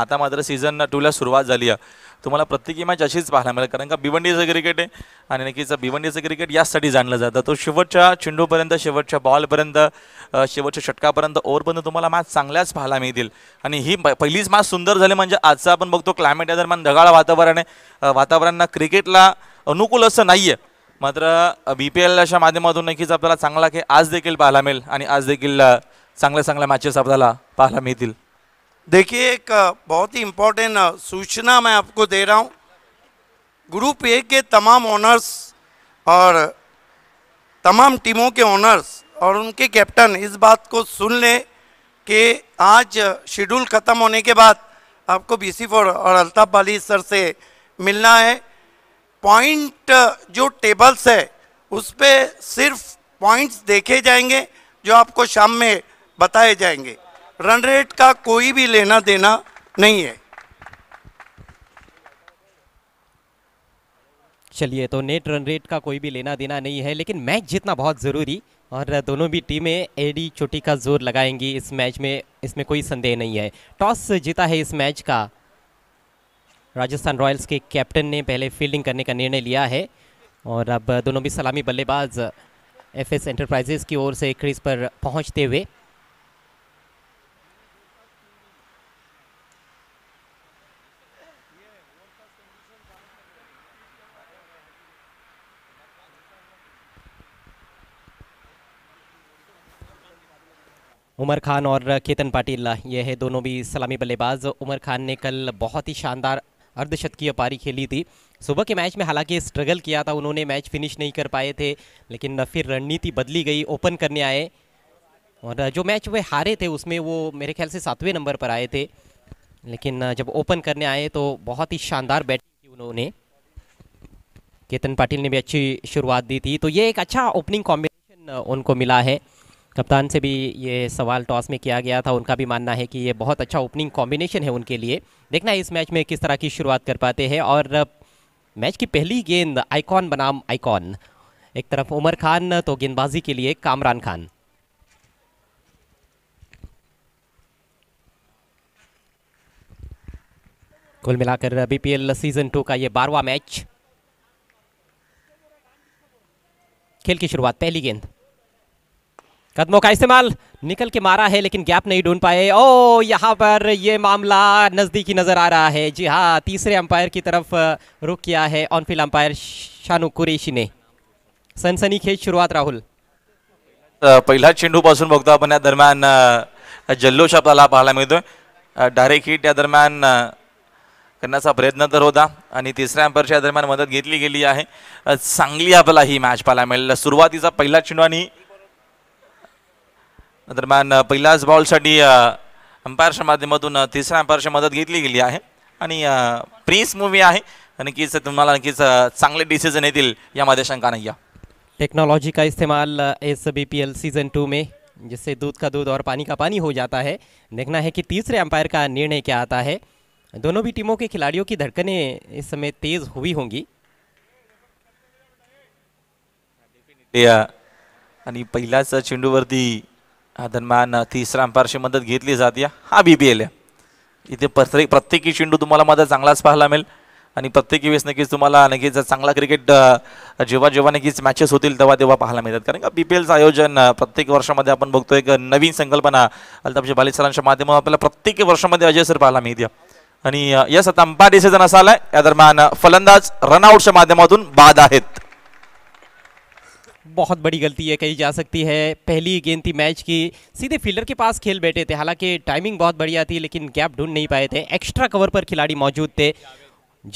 आता मात्र सीझन टूला सुरुवात झाली आहे तुम्हाला प्रत्येकी मॅच अशीच पाहायला मिळेल कारण का भिवंडीचं क्रिकेट आहे आणि नक्कीच भिवंडीचं क्रिकेट याचसाठी जाणलं जातं तो शेवटच्या चेंडूपर्यंत शेवटच्या बॉलपर्यंत शेवटच्या षटकापर्यंत ओव्हरपर्यंत तुम्हाला मॅच चांगल्याच पाहायला मिळतील आणि ही पहिलीच मॅच सुंदर झाली म्हणजे आजचा आपण बघतो क्लायमेट या दरम्यान ढगाळ वातावरण आहे वातावरण क्रिकेटला अनुकूल असं नाही आहे मात्र बी पी एल अशा माध्यमातून नक्कीच आपल्याला चांगला खेळ आज देखील पाहायला मिळेल आणि आज देखील चांगल्या चांगल्या मॅचेस आपल्याला पाहायला मिळतील देखिए एक बहुत ही इम्पोर्टेंट सूचना मैं आपको दे रहा हूँ ग्रुप ए के तमाम ऑनर्स और तमाम टीमों के ऑनर्स और उनके कैप्टन इस बात को सुन लें कि आज शेड्यूल ख़त्म होने के बाद आपको बी सी फोर और अल्ताफ बाली सर से मिलना है पॉइंट जो टेबल्स है उस पर सिर्फ पॉइंट्स देखे जाएंगे जो आपको शाम में बताए जाएंगे रन रेट का कोई भी लेना देना नहीं है चलिए तो नेट रन रेट का कोई भी लेना देना नहीं है लेकिन मैच जीतना बहुत ज़रूरी और दोनों भी टीमें एडी चोटी का जोर लगाएंगी इस मैच में इसमें कोई संदेह नहीं है टॉस जीता है इस मैच का राजस्थान रॉयल्स के कैप्टन ने पहले फील्डिंग करने का निर्णय लिया है और अब दोनों भी सलामी बल्लेबाज एफएस एंटरप्राइजेस की ओर से क्रीज पर पहुंचते हुए उमर खान और केतन पाटिल ये है दोनों भी सलामी बल्लेबाज उमर खान ने कल बहुत ही शानदार अर्धशतकीय पारी खेली थी सुबह के मैच में हालांकि स्ट्रगल किया था उन्होंने मैच फिनिश नहीं कर पाए थे लेकिन फिर रणनीति बदली गई ओपन करने आए और जो मैच वे हारे थे उसमें वो मेरे ख्याल से सातवें नंबर पर आए थे लेकिन जब ओपन करने आए तो बहुत ही शानदार बैटिंग की उन्होंने केतन पाटिल ने भी अच्छी शुरुआत दी थी तो ये एक अच्छा ओपनिंग कॉम्बिनेशन उनको मिला है कप्तान से भी ये सवाल टॉस में किया गया था उनका भी मानना है कि ये बहुत अच्छा ओपनिंग कॉम्बिनेशन है उनके लिए देखना है इस मैच में किस तरह की शुरुआत कर पाते हैं और मैच की पहली गेंद आइकॉन बनाम आइकॉन एक तरफ उमर खान तो गेंदबाजी के लिए कामरान खान कुल मिलाकर बीपीएल सीजन टू का ये बारवा मैच खेल की शुरुआत पहली गेंद कदमों का इस्तेमाल निकल के मारा है लेकिन गैप नहीं ढूंढ पाए ओ यहाँ पर ये मामला नज़दीकी नज़र आ रहा है जी हाँ तीसरे अंपायर की तरफ रुक किया है ऑनफील्ड अंपायर शानू कुरेशी ने सनसनीखेज शुरुआत राहुल पहिला पासून बघतो आपण या दरम्यान जल्लोष आपल्याला पाहायला मिळतोय डायरेक्ट हिट या दरम्यान करण्याचा प्रयत्न तर होता आणि तिसऱ्या अंपायरच्या दरम्यान मदत घेतली गेली आहे चांगली आपल्याला ही मॅच पाहायला मिळेल सुरुवातीचा पहिला चेंडू आणि दरम्यान पहिलाच बॉलसाठी अंपायरच्या माध्यमातून तिसऱ्या अंपायरची मदत घेतली गेली आहे आणि प्रिन्स मूवी आहे नक्कीच तुम्हाला नक्कीच चांगले डिसिजन येतील यामध्ये शंका नाही या टेक्नॉलॉजी का इस्तेमाल S B P L season two मे जिससे दूध का दूध और पानी का पानी हो जाता है देखना है कि तीसरे अंपायर का निर्णय क्या आता है दोनों भी टीमों के खिलाड़ियों की धड़कनें इस समय तेज हुई होंगी आणि पहिलाच चेंडूवरती दरम्यान तिसऱ्या अंपारशी मदत घेतली या हा बी पी एल आहे इथे प्रत्येक प्रत्येकी चेंडू तुम्हाला मदत चांगलाच पाहायला मिळेल आणि प्रत्येकी वेळेस नक्कीच तुम्हाला नक्कीच चांगला क्रिकेट जेव्हा जेव्हा नक्कीच मॅचेस होतील तेव्हा तेव्हा पाहायला मिळतात कारण का बी पी एलचं आयोजन प्रत्येक वर्षामध्ये आपण बघतो एक नवीन संकल्पना अल्ताफजी बालेसरांच्या सरांच्या माध्यमातून आपल्याला प्रत्येक वर्षामध्ये अजय सर पाहायला मिळते आणि यस आता अंपायर डिसिजन असा आलाय या दरम्यान फलंदाज रनआउटच्या माध्यमातून बाद आहेत बहुत बड़ी गलती है कही जा सकती है पहली गेंद थी मैच की सीधे फील्डर के पास खेल बैठे थे हालांकि टाइमिंग बहुत बढ़िया थी लेकिन गैप ढूंढ नहीं पाए थे एक्स्ट्रा कवर पर खिलाड़ी मौजूद थे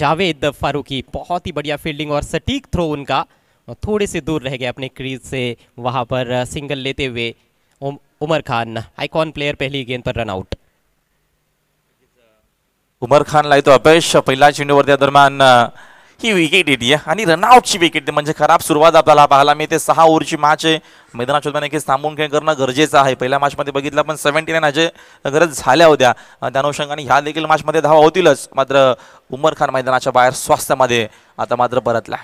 जावेद फारूकी बहुत ही बढ़िया फील्डिंग और सटीक थ्रो उनका थोड़े से दूर रह गए अपने क्रीज से वहाँ पर सिंगल लेते हुए उमर खान आईकॉन प्लेयर पहली गेंद पर रनआउट उमर तो अपेश अपयश चेंडू चेंडूवरती दरम्यान ही विकेट येते आणि रनआउटची विकेट म्हणजे खराब सुरुवात आपल्याला पाहायला मिळते सहा ओव्हरची मॅच आहे मैदानात शोधताना नक्कीच थांबून खेळ करणं गरजेचं आहे पहिल्या मॅचमध्ये बघितलं पण सेव्हन्टी नाईन हजे गरज झाल्या होत्या त्या अनुषंगाने ह्या देखील मॅचमध्ये धावा होतीलच मात्र उमर खान मैदानाच्या बाहेर स्वास्थ्यामध्ये आता मात्र परतला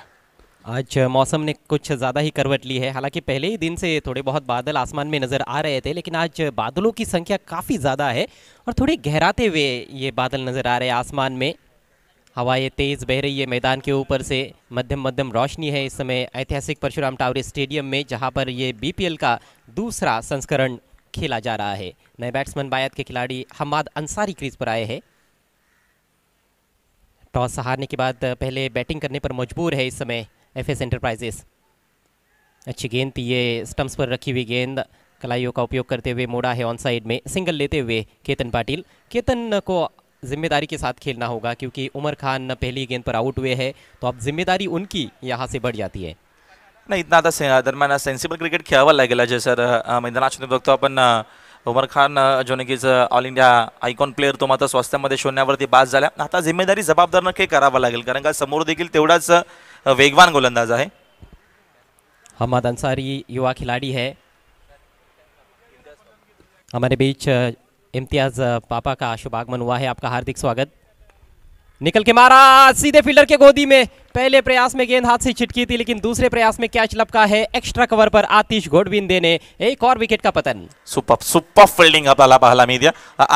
आज मौसम ने कुछ ज़्यादा ही करवट ली है हालांकि पहले ही दिन से थोड़े बहुत बादल आसमान में नज़र आ रहे थे लेकिन आज बादलों की संख्या काफ़ी ज़्यादा है और थोड़े गहराते हुए ये बादल नज़र आ रहे हैं आसमान में हवाएं तेज बह रही है मैदान के ऊपर से मध्यम मध्यम रोशनी है इस समय ऐतिहासिक परशुराम टावरे स्टेडियम में जहां पर ये बीपीएल का दूसरा संस्करण खेला जा रहा है नए बैट्समैन बायत के खिलाड़ी हमाद अंसारी क्रीज पर आए हैं टॉस हारने के बाद पहले बैटिंग करने पर मजबूर है इस समय एफ एस एंटरप्राइजेस अच्छी गेंद थी ये स्टम्प्स पर रखी हुई गेंद कलाइयों का उपयोग करते हुए मोड़ा है ऑन साइड में सिंगल लेते हुए केतन पाटिल केतन को जिम्मेदारी के साथ खेलना होगा क्योंकि उमर खान पहली गेंद पर आउट हुए हैं तो अब जिम्मेदारी उनकी यहाँ से बढ़ जाती है नहीं इतना आता दरमियान सेंसिबल क्रिकेट खेळावं लागेल जैसे सर चुनाव बघतो अपन उमर खान जो नक्कीच ऑल इंडिया आयकॉन प्लेयर तो मात्र स्वास्थ्यामध्ये शोधण्यावरती बात जाए आता जिम्मेदारी जबदार न कहीं करावा लगे कारण का समोर देखी तेवढाच वेगवान गोलंदाज है हमद अंसारी युवा खिलाड़ी है हमारे बीच इम्तियाज पापा का शुभ आगमन हुआ है आपका हार्दिक स्वागत निकल के मारा सीधे फील्डर के गोदी में पहले प्रयास में गेंद हाथ से छिटकी थी लेकिन दूसरे प्रयास में कैच लपका है एक्स्ट्रा कवर पर आतिश घोडबिन देने एक और विकेट का पतन सुपर सुपर फील्डिंग एक्शन पाहायला मिळते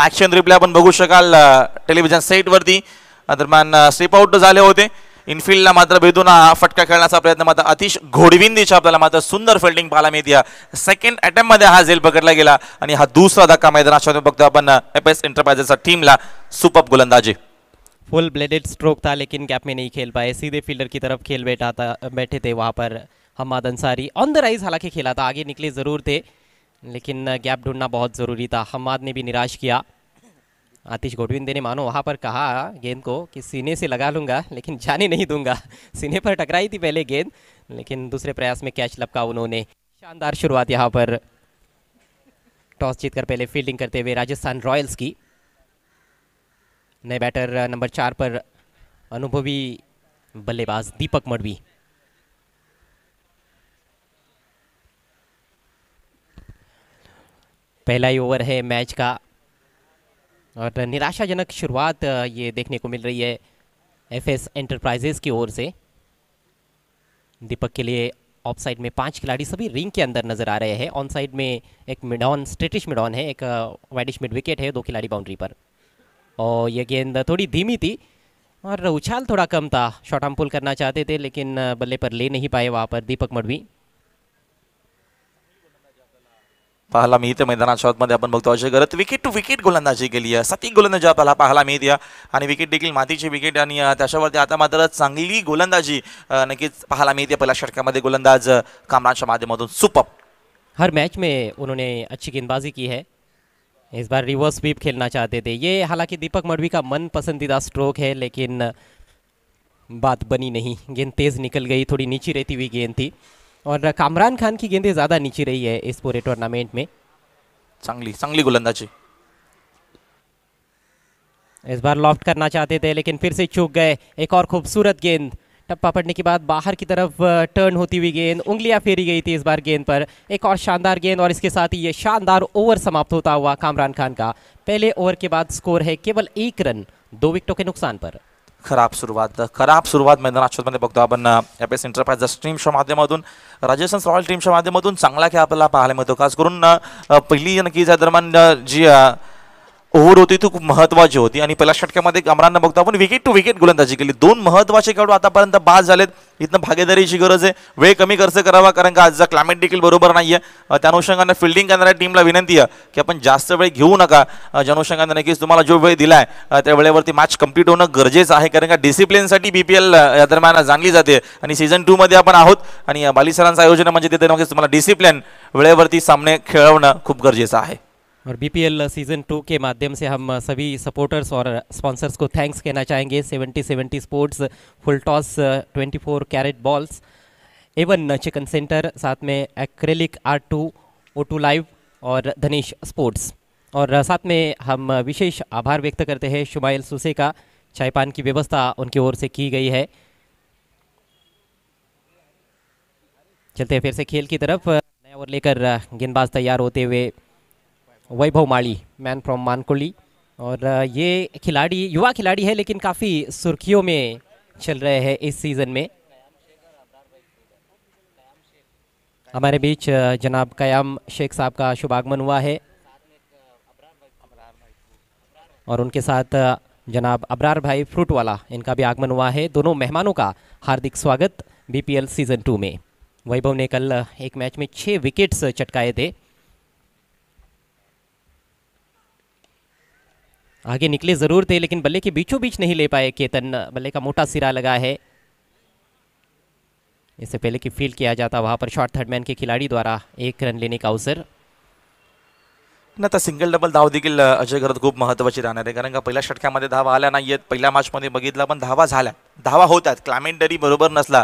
ऍक्शन रिप्ले आपण बघू शकाल टेलिव्हिजन सेटवरती दरम्यान स्टेप आउट झाले होते इनफिल्डला मात्र भेदून हा फटका खेळण्याचा प्रयत्न मात्र अतिश घोडविंदीच्या आपल्याला मात्र सुंदर फिल्डिंग पाहायला मिळते सेकंड अटेम्प्टमध्ये हा झेल पकडला गेला हा दुसरा धक्का मैदानाच्या बघतो आपण एफ एस एंटरप्राइजेसच्या टीमला सुपअप गोलंदाजी फुल ब्लेडेड स्ट्रोक था लेकिन गैप में नहीं खेल पाए सीधे फील्डर की तरफ खेल बैठा था बैठे थे वहाँ पर Hamad Ansari on the rise हालांकि खेला था आगे निकले ज़रूर थे लेकिन गैप ढूंढना बहुत ज़रूरी था हमाद ने भी निराश किया आतिश गोटविंदे ने मानो वहाँ पर कहा गेंद को कि सीने से लगा लूँगा लेकिन जाने नहीं दूंगा सीने पर टकराई थी पहले गेंद लेकिन दूसरे प्रयास में कैच लपका उन्होंने शानदार शुरुआत यहाँ पर टॉस जीतकर पहले फील्डिंग करते हुए राजस्थान रॉयल्स की नए बैटर नंबर चार पर अनुभवी बल्लेबाज दीपक मडवी पहला ही ओवर है मैच का और निराशाजनक शुरुआत ये देखने को मिल रही है एफ एस एंटरप्राइजेज़ की ओर से दीपक के लिए ऑफ साइड में पांच खिलाड़ी सभी रिंग के अंदर नजर आ रहे हैं ऑन साइड में एक मिडॉन स्ट्रेटिश मिडॉन है एक वाइडिश मिड विकेट है दो खिलाड़ी बाउंड्री पर और यह गेंद थोड़ी धीमी थी और उछाल थोड़ा कम था शॉर्ट हम पुल करना चाहते थे लेकिन बल्ले पर ले नहीं पाए वहाँ पर दीपक मडवी पाहायला मिळते मैदानाच्या आतमध्ये आपण बघतो Ajay Garat wicket to wicket गोलंदाजी केली आहे सती गोलंदाजी आपल्याला पाहायला मिळते आणि विकेट देखील मातीची विकेट आता मात्र चांगली गोलंदाजी नक्कीच पाहायला मिळते पहिल्या षटकामध्ये गोलंदाज कामरानच्या माध्यमातून सुपप हर मैच में उन्होंने अच्छी गेंदबाजी की है इस बार रिवर्स स्वीप खेलना चाहते थे ये हालांकि दीपक मडवी का मन पसंदीदा स्ट्रोक है लेकिन बात बनी नहीं गेंद तेज़ निकल गई थोड़ी नीची रहती हुई गेंद थी और कामरान खान की गेंदें ज़्यादा नीचे रही है इस पूरे टूर्नामेंट में चांगली चांगली गोलंदाजी इस बार लॉफ्ट करना चाहते थे लेकिन फिर से चूक गए एक और खूबसूरत गेंद टप्पा पड़ने के बाद बाहर की तरफ टर्न होती हुई गेंद उंगलियां फेरी गई थी इस बार गेंद पर एक और शानदार गेंद और इसके साथ ही ये शानदार ओवर समाप्त होता हुआ कामरान खान का पहले ओवर के बाद स्कोर है केवल एक रन दो विकेटों के नुकसान पर खराब सुरुवात खराब सुरुवात मैदानात शोधमध्ये बघतो आपण एफ एस इंटरप्राइज स्ट्रीमच्या माध्यमातून राजस्थान रॉयल टीमच्या माध्यमातून चांगला खेळ आपल्याला पाहायला मिळतो खास करून पहिली नक्कीच्या दरम्यान जी ओव्हर होती ती खूप महत्वाची होती आणि पहिल्या षटकामध्ये कमरांना बघतो आपण विकेट टू विकेट गोलंदाजी केली दोन महत्वाचे खेळाडू आतापर्यंत बाद झालेत इथनं भागीदारीची गरज आहे वेळ कमी खर्च करावा कारण का आजचा क्लायमेट देखील बरोबर नाही आहे त्या अनुषंगाने फिल्डिंग करणाऱ्या टीमला विनंती आहे की आपण जास्त वेळ घेऊ नका ज्या अनुषंगाने नक्कीच तुम्हाला जो वेळ दिला आहे त्या वेळेवरती मॅच कम्प्लीट होणं गरजेचं आहे कारण का डिसिप्लिनसाठी बी पी एल या दरम्यान जाणली जाते आणि सीझन टूमध्ये आपण आहोत आणि बालिसरांचं आयोजन म्हणजे तिथे नक्कीच तुम्हाला डिसिप्लिन वेळेवरती सामने खेळवणं खूप गरजेचं आहे और बीपीएल सीज़न टू के माध्यम से हम सभी सपोर्टर्स और स्पॉन्सर्स को थैंक्स कहना चाहेंगे seventy seventy sports full toss twenty four carat balls Avon chicken centre साथ में acrylic R two O two live और धनीश स्पोर्ट्स और साथ में हम विशेष आभार व्यक्त करते हैं शुमाइल सुसे का चाय पान की व्यवस्था उनकी ओर से की गई है चलते हैं फिर से खेल की तरफ नया ओवर लेकर गेंदबाज तैयार होते हुए वैभव माली मैन फ्रॉम मानकोली और ये खिलाड़ी युवा खिलाड़ी है लेकिन काफ़ी सुर्खियों में चल रहे हैं इस सीज़न में हमारे बीच जनाब कयाम शेख साहब का शुभागमन हुआ है और उनके साथ जनाब अबरार भाई फ्रूट वाला इनका भी आगमन हुआ है दोनों मेहमानों का हार्दिक स्वागत बीपीएल सीज़न टू में वैभव ने कल एक मैच में छः विकेट्स चटकाए थे आगे निकले ज़रूर थे लेकिन बल्ले के बीचों बीच नहीं ले पाए केतन बल्ले का मोटा सिरा लगा है इससे पहले कि फील्ड किया जाता वहां पर शॉर्ट थर्डमैन के खिलाड़ी द्वारा एक रन लेने का अवसर आता सिंगल डबल धाव देखील अजय घरात खूप महत्त्वाची राहणार आहे कारण का पहिल्या षटकामध्ये धावा आल्या नाही आहेत पहिल्या मॅचमध्ये बघितलं पण धावा झाल्या धावा होत आहेत क्लायमेंटरी नसला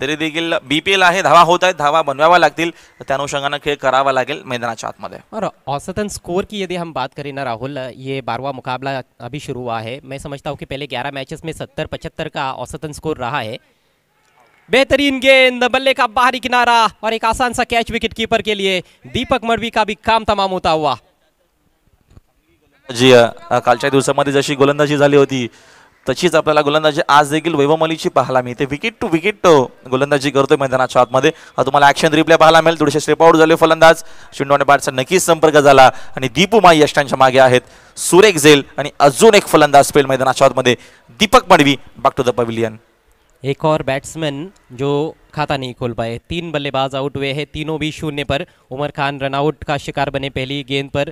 तरी देखील बी पी धावा होत आहेत धावा बनवाव्या लागतील त्या अनुषंगानं खेळ करावा लागेल मैदानाच्या आतमध्ये और औसतन स्कोर की यदि हम बात करें ना राहुल ये बारवा मुकाबला अभी शुरू हुआ है मैं समझता हूँ कि पहले ग्यारह मैचेस में सत्तर पचहत्तर का औसतन स्कोर रहा है बेहतरीन गेंद बल्ले का बाहरी किनारा और एक आसान सा कैच विकेटकीपर के लिए दीपक मरवी का भी काम तमाम होता हुआ जी कालच्या दिवसामध्ये जशी गोलंदाजी झाली होती तशीच आपल्याला गोलंदाजी आज देखील वैभव पाहायला मिळते विकेट टू विकेट गोलंदाजी करतोय मैदानाच्या आतमध्ये तुम्हाला ऍक्शन रिप्ले पाहायला मिळेल थोडेसे स्टेप आउट झाले फलंदाज शिंडोने बाटचा नक्कीच संपर्क झाला आणि दीपू माई यष्टांच्या मागे आहेत सुरेख झेल आणि अजून एक फलंदाज पेल मैदानाच्या आतमध्ये Deepak Madvi back to the pavilion एक और बैट्समैन जो खाता नहीं खोल पाए तीन बल्लेबाज आउट हुए हैं तीनों भी शून्य पर उमर खान रनआउट का शिकार बने पहली गेंद पर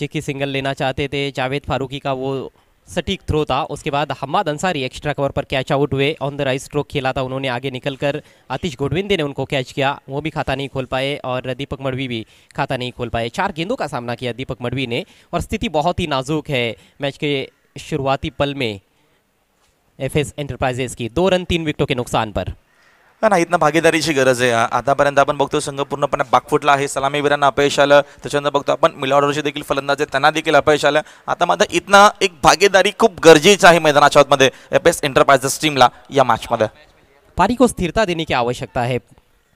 चिकी सिंगल लेना चाहते थे जावेद फारूकी का वो सटीक थ्रो था उसके बाद हम्माद अंसारी एक्स्ट्रा कवर पर कैच आउट हुए ऑन द राइट स्ट्रोक खेला था उन्होंने आगे निकलकर आतिश गोडविंदे ने उनको कैच किया वो भी खाता नहीं खोल पाए और दीपक मडवी भी खाता नहीं खोल पाए चार गेंदों का सामना किया दीपक मडवी ने और स्थिति बहुत ही नाजुक है मैच के शुरुआती पल में एफ एस एंटरप्राइजेस की दो रन तीन विकेटों के नुकसान पर नाही इतना भागीदारीची गरज आहे आतापर्यंत आपण बघतो संघ पूर्णपणे बाकफुटला आहे सलामीवीरांना अपयश आलं त्याच्यानंतर बघतो आपण मिलावडरचे देखील फलंदाज त्यांना देखील अपयश आलं आता मात्र इथनं एक भागीदारी खूप गरजेची आहे मैदानाच्या आतमध्ये एफ एस एंटरप्राइजेस टीमला या मैचमध्ये पारी को स्थिरता देने की आवश्यकता आहे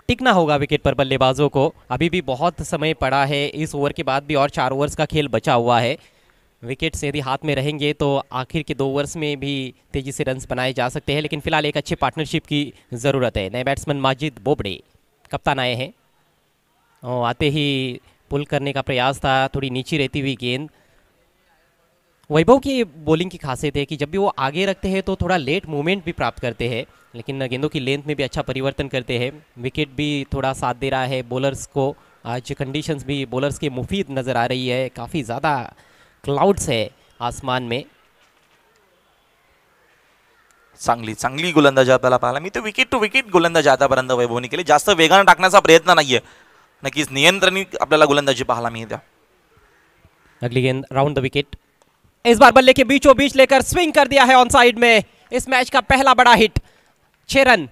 टिकना होगा विकेट पर बल्लेबाजों को अभी भी बहुत समय पड़ा है इस ओवर के बाद भी और चार ओवर्स का खेल बचा हुआ है विकेट्स यदि हाथ में रहेंगे तो आखिर के दो ओवर्स में भी तेज़ी से रन बनाए जा सकते हैं लेकिन फिलहाल एक अच्छे पार्टनरशिप की ज़रूरत है नए बैट्समैन माजिद बोबड़े कप्तान आए हैं और आते ही पुल करने का प्रयास था थोड़ी नीचे रहती हुई गेंद वैभव की बॉलिंग की खासियत है कि जब भी वो आगे रखते हैं तो थोड़ा लेट मूवमेंट भी प्राप्त करते हैं लेकिन गेंदों की लेंथ में भी अच्छा परिवर्तन करते हैं विकेट भी थोड़ा साथ दे रहा है बॉलर्स को आज कंडीशंस भी बॉलर्स के मुफीद नज़र आ रही है काफ़ी ज़्यादा क्लाउड्स है आसमान में चांगली चांगली गोलंदाज आपल्याला पाला मैं तो विकेट टू विकेट गोलंदाज आतापर्यंत वैभवनी लिए जास्त टाकने का प्रयत्न नहीं है नक्कीच नियंत्रणित अपने गोलंदाजी पहा मिळते अगली गेंद राउंड द विकेट इस बार बल्ले के बीचों बीच लेकर स्विंग कर दिया है ऑन साइड में इस मैच का पहला बड़ा हिट छह रन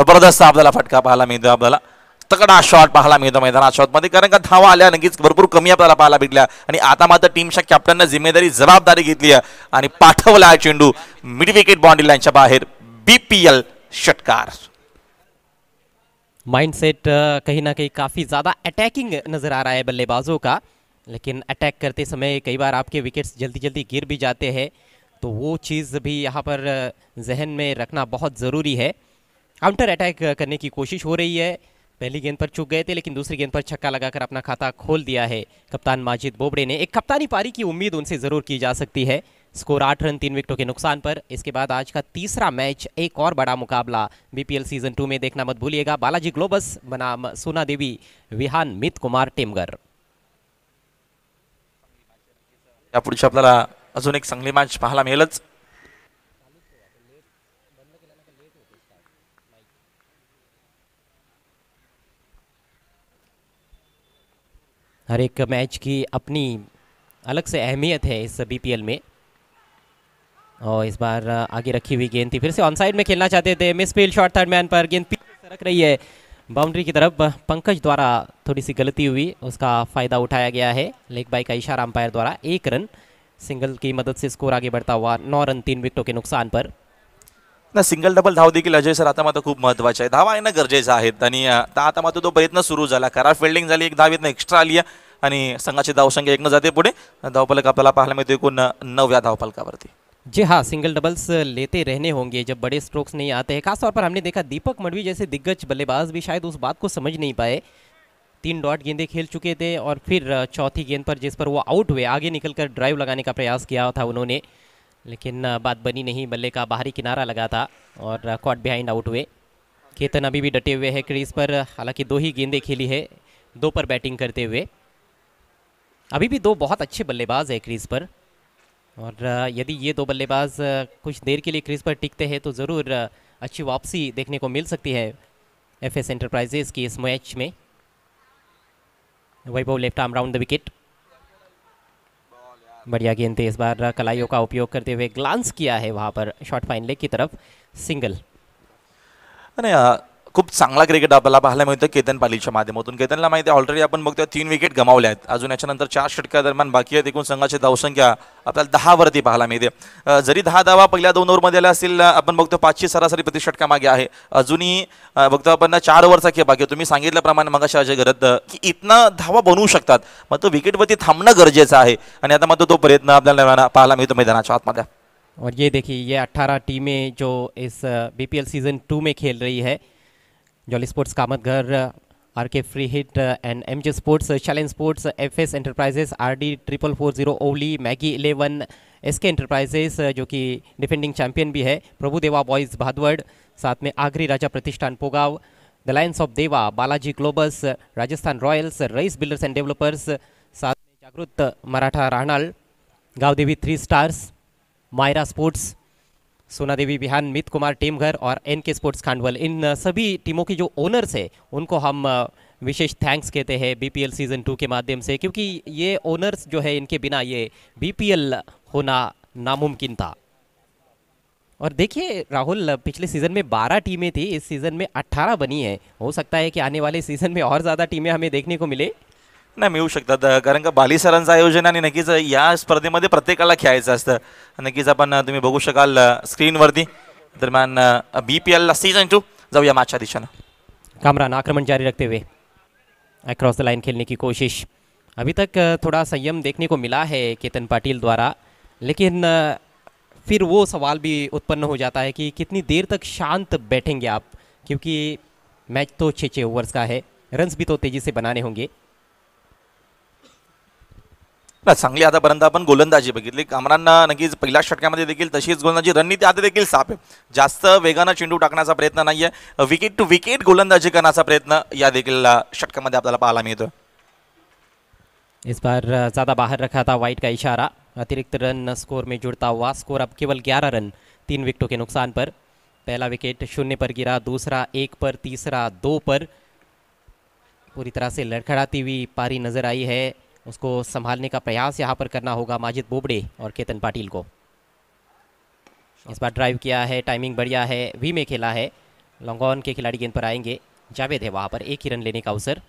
जबरदस्त आप फटका पहा मिळतो आपल्याला तकडा शॉट पाहायला मैदान शॉट मे कारण का धावा आया नगे भरपूर कमी अपने पाहायला भेटल्या आणि आता मात्र टीम कॅप्टननं कैप्टन ने जिम्मेदारी जवाबदारी घी पाठवला हा चेंडू विकेट बाउंड्री लाईनच्या बाहेर बीपीएल षटकार माइंडसेट कहीं ना कहीं काफ़ी ज़्यादा अटैकिंग नज़र आ रहा है बल्लेबाजों का लेकिन अटैक करते समय कई बार आपके विकेट्स जल्दी जल्दी गिर भी जाते हैं तो वो चीज़ भी यहाँ पर जहन में रखना बहुत ज़रूरी है काउंटर अटैक करने की कोशिश हो रही है पहली गेंद पर चुक गए थे लेकिन दूसरी गेंद पर छक्का लगाकर अपना खाता खोल दिया है कप्तान माजिद बोबड़े ने एक कप्तानी पारी की उम्मीद उनसे ज़रूर की जा सकती है स्कोर आठ रन तीन विकेटों के नुकसान पर इसके बाद आज का तीसरा मैच एक और बड़ा मुकाबला बीपीएल सीजन टू में देखना मत भूलिएगा बालाजी ग्लोबस बनाम सोना देवी विहान मित कुमार टेमगर यापुढची अजुन एक चांगली मैच पहाय हर एक मैच की अपनी अलग से अहमियत है इस बीपीएल में और इस बार आगे रखी हुई गेंद थी फिर से ऑन साइड में खेलना चाहते थे miss field short third man पर गेंद रख रही है बाउंड्री की तरफ पंकज द्वारा थोड़ी सी गलती हुई उसका फ़ायदा उठाया गया है लेग बाई का इशारा अंपायर द्वारा एक रन सिंगल की मदद से स्कोर आगे बढ़ता हुआ नौ रन तीन विकेटों के नुकसान पर ना सिंगल डबल धाव देखील अजय सर आता मात्र खूप महत्त्वाचे आहे धावा येणं गरजेचं आहे आणि आता मात्र तो प्रयत्न सुरू झाला खराब फिल्डिंग झाली एक धाव येतनं एक्स्ट्रा आली आणि संघाची धावसंख्या एकनं जाते पुढे धावपालक आपल्याला पाहायला मिळतो एकूण नवव्या धावपालकावरती जी हाँ सिंगल डबल्स लेते रहने होंगे जब बड़े स्ट्रोक्स नहीं आते हैं खासतौर पर हमने देखा दीपक मडवी जैसे दिग्गज बल्लेबाज भी शायद उस बात को समझ नहीं पाए तीन डॉट गेंदे खेल चुके थे और फिर चौथी गेंद पर जिस पर वो आउट हुए आगे निकलकर ड्राइव लगाने का प्रयास किया था उन्होंने लेकिन बात बनी नहीं बल्ले का बाहरी किनारा लगा था और कॉट बिहाइंड आउट हुए केतन अभी भी डटे हुए हैं क्रीज पर हालांकि दो ही गेंदें खेली है दो पर बैटिंग करते हुए अभी भी दो बहुत अच्छे बल्लेबाज है क्रीज पर और यदि ये दो बल्लेबाज कुछ देर के लिए क्रीज पर टिकते हैं तो ज़रूर अच्छी वापसी देखने को मिल सकती है एफ एस एंटरप्राइजेज़ की इस मैच में Vaibhav left arm round the wicket बढ़िया गेंद इस बार कलाइयों का उपयोग करते हुए ग्लांस किया है वहाँ पर फाइन फाइनले की तरफ सिंगल खूप चांगला क्रिकेट आपल्याला पाहायला मिळतो केतन पालीच्या माध्यमातून केतनला माहिती आहे ऑलरेडी आपण बघतो तीन विकेट गमावल्या आहेत अजून याच्यानंतर चार दरम्यान बाकी आहेत एकूण संघाची धावसंख्या आपल्याला दहावरती पाहायला मिळते जरी दहा धावा पहिल्या दोन ओव्हरमध्ये आल्या असतील आपण बघतो पाचशे सरासरी षटका मागे आहे अजूनही बघतो आपण चार ओव्हरचा खेळ बाकी तुम्ही सांगितल्याप्रमाणे मग अशा गरज की इतना धावा बनवू शकतात मग तो विकेटवरती थांबणं गरजेचं आहे आणि आता मग तो प्रयत्न आपल्याला पाहायला मिळतो मैदानाच्या आतमध्ये और ये देखिए ये 18 टीमें जो इस बीपीएल सीजन टू में खेल रही है Jolly sports Kamatghar R K free hit and M J sports Shailan sports F S enterprises R D triple four zero ओवली Maggi eleven S K enterprises जो कि डिफेंडिंग चैंपियन भी है प्रभु देवा बॉयज़ भादवड़ साथ में आगरी राजा प्रतिष्ठान पोगाव the lions of Deva Balaji Globus Rajasthan Royals Raees builders and developers साथ में जागृत मराठा राहणाल गाँव देवी three stars Mayra sports Sona Devi Vihan Mit Kumar घर और एन के स्पोर्ट्स खांडवल इन सभी टीमों के जो ओनर्स है उनको हम विशेष थैंक्स कहते हैं बीपीएल सीज़न टू के माध्यम से क्योंकि ये ओनर्स जो है इनके बिना ये बीपीएल होना नामुमकिन था और देखिए राहुल पिछले सीज़न में 12 टीमें थी इस सीज़न में 18 बनी है हो सकता है कि आने वाले सीज़न में और ज़्यादा टीमें हमें देखने को मिले नाही मिलू शकतात कारण का बाली सर आयोजन आणि नक्की स्पर्धे में प्रत्येका खेला असतं नक्कीच आपण तुम्ही बघू शकाल स्क्रीनवरती दरम्यान बी पी एलला सीझन टू जाऊया मैच दिशा कामरान आक्रमण जारी रखते हुए अक्रॉस द लाइन खेलने की कोशिश अभी तक थोड़ा संयम देखने को मिला है केतन पाटिल द्वारा लेकिन फिर वो सवाल भी उत्पन्न हो जाता है कि कितनी देर तक शांत बैठेंगे आप क्योंकि मैच तो छः छः ओवर्स का है रन्स भी तो तेज़ी से बनाने होंगे चांगली आतापर्यंत आपण गोलंदाजी बघितली कामरांना नक्कीच पहिल्या षटकामध्ये देखील तशीच गोलंदाजी रणनीती आता देखील साफ आहे जास्त वेगानं चेंडू टाकण्याचा प्रयत्न नाही आहे विकेट टू विकेट गोलंदाजी करण्याचा प्रयत्न या देखील षटकामध्ये आपल्याला पाहायला मिळतो इस बार ज़्यादा बाहर रखा था वाइट का इशारा अतिरिक्त रन स्कोर में जुड़ता हुआ स्कोर अब केवल 11 रन तीन विकेटों के नुकसान पर पहला विकेट शून्य पर गिरा दूसरा एक पर तीसरा दो पर पूरी तरह से लड़खड़ाती हुई पारी नजर आई है उसको संभालने का प्रयास यहाँ पर करना होगा माजिद बोबड़े और केतन पाटिल को इस बार ड्राइव किया है टाइमिंग बढ़िया है वी में खेला है लॉन्गॉन के खिलाड़ी गेंद पर आएंगे जावेद है वहाँ पर एक ही रन लेने का अवसर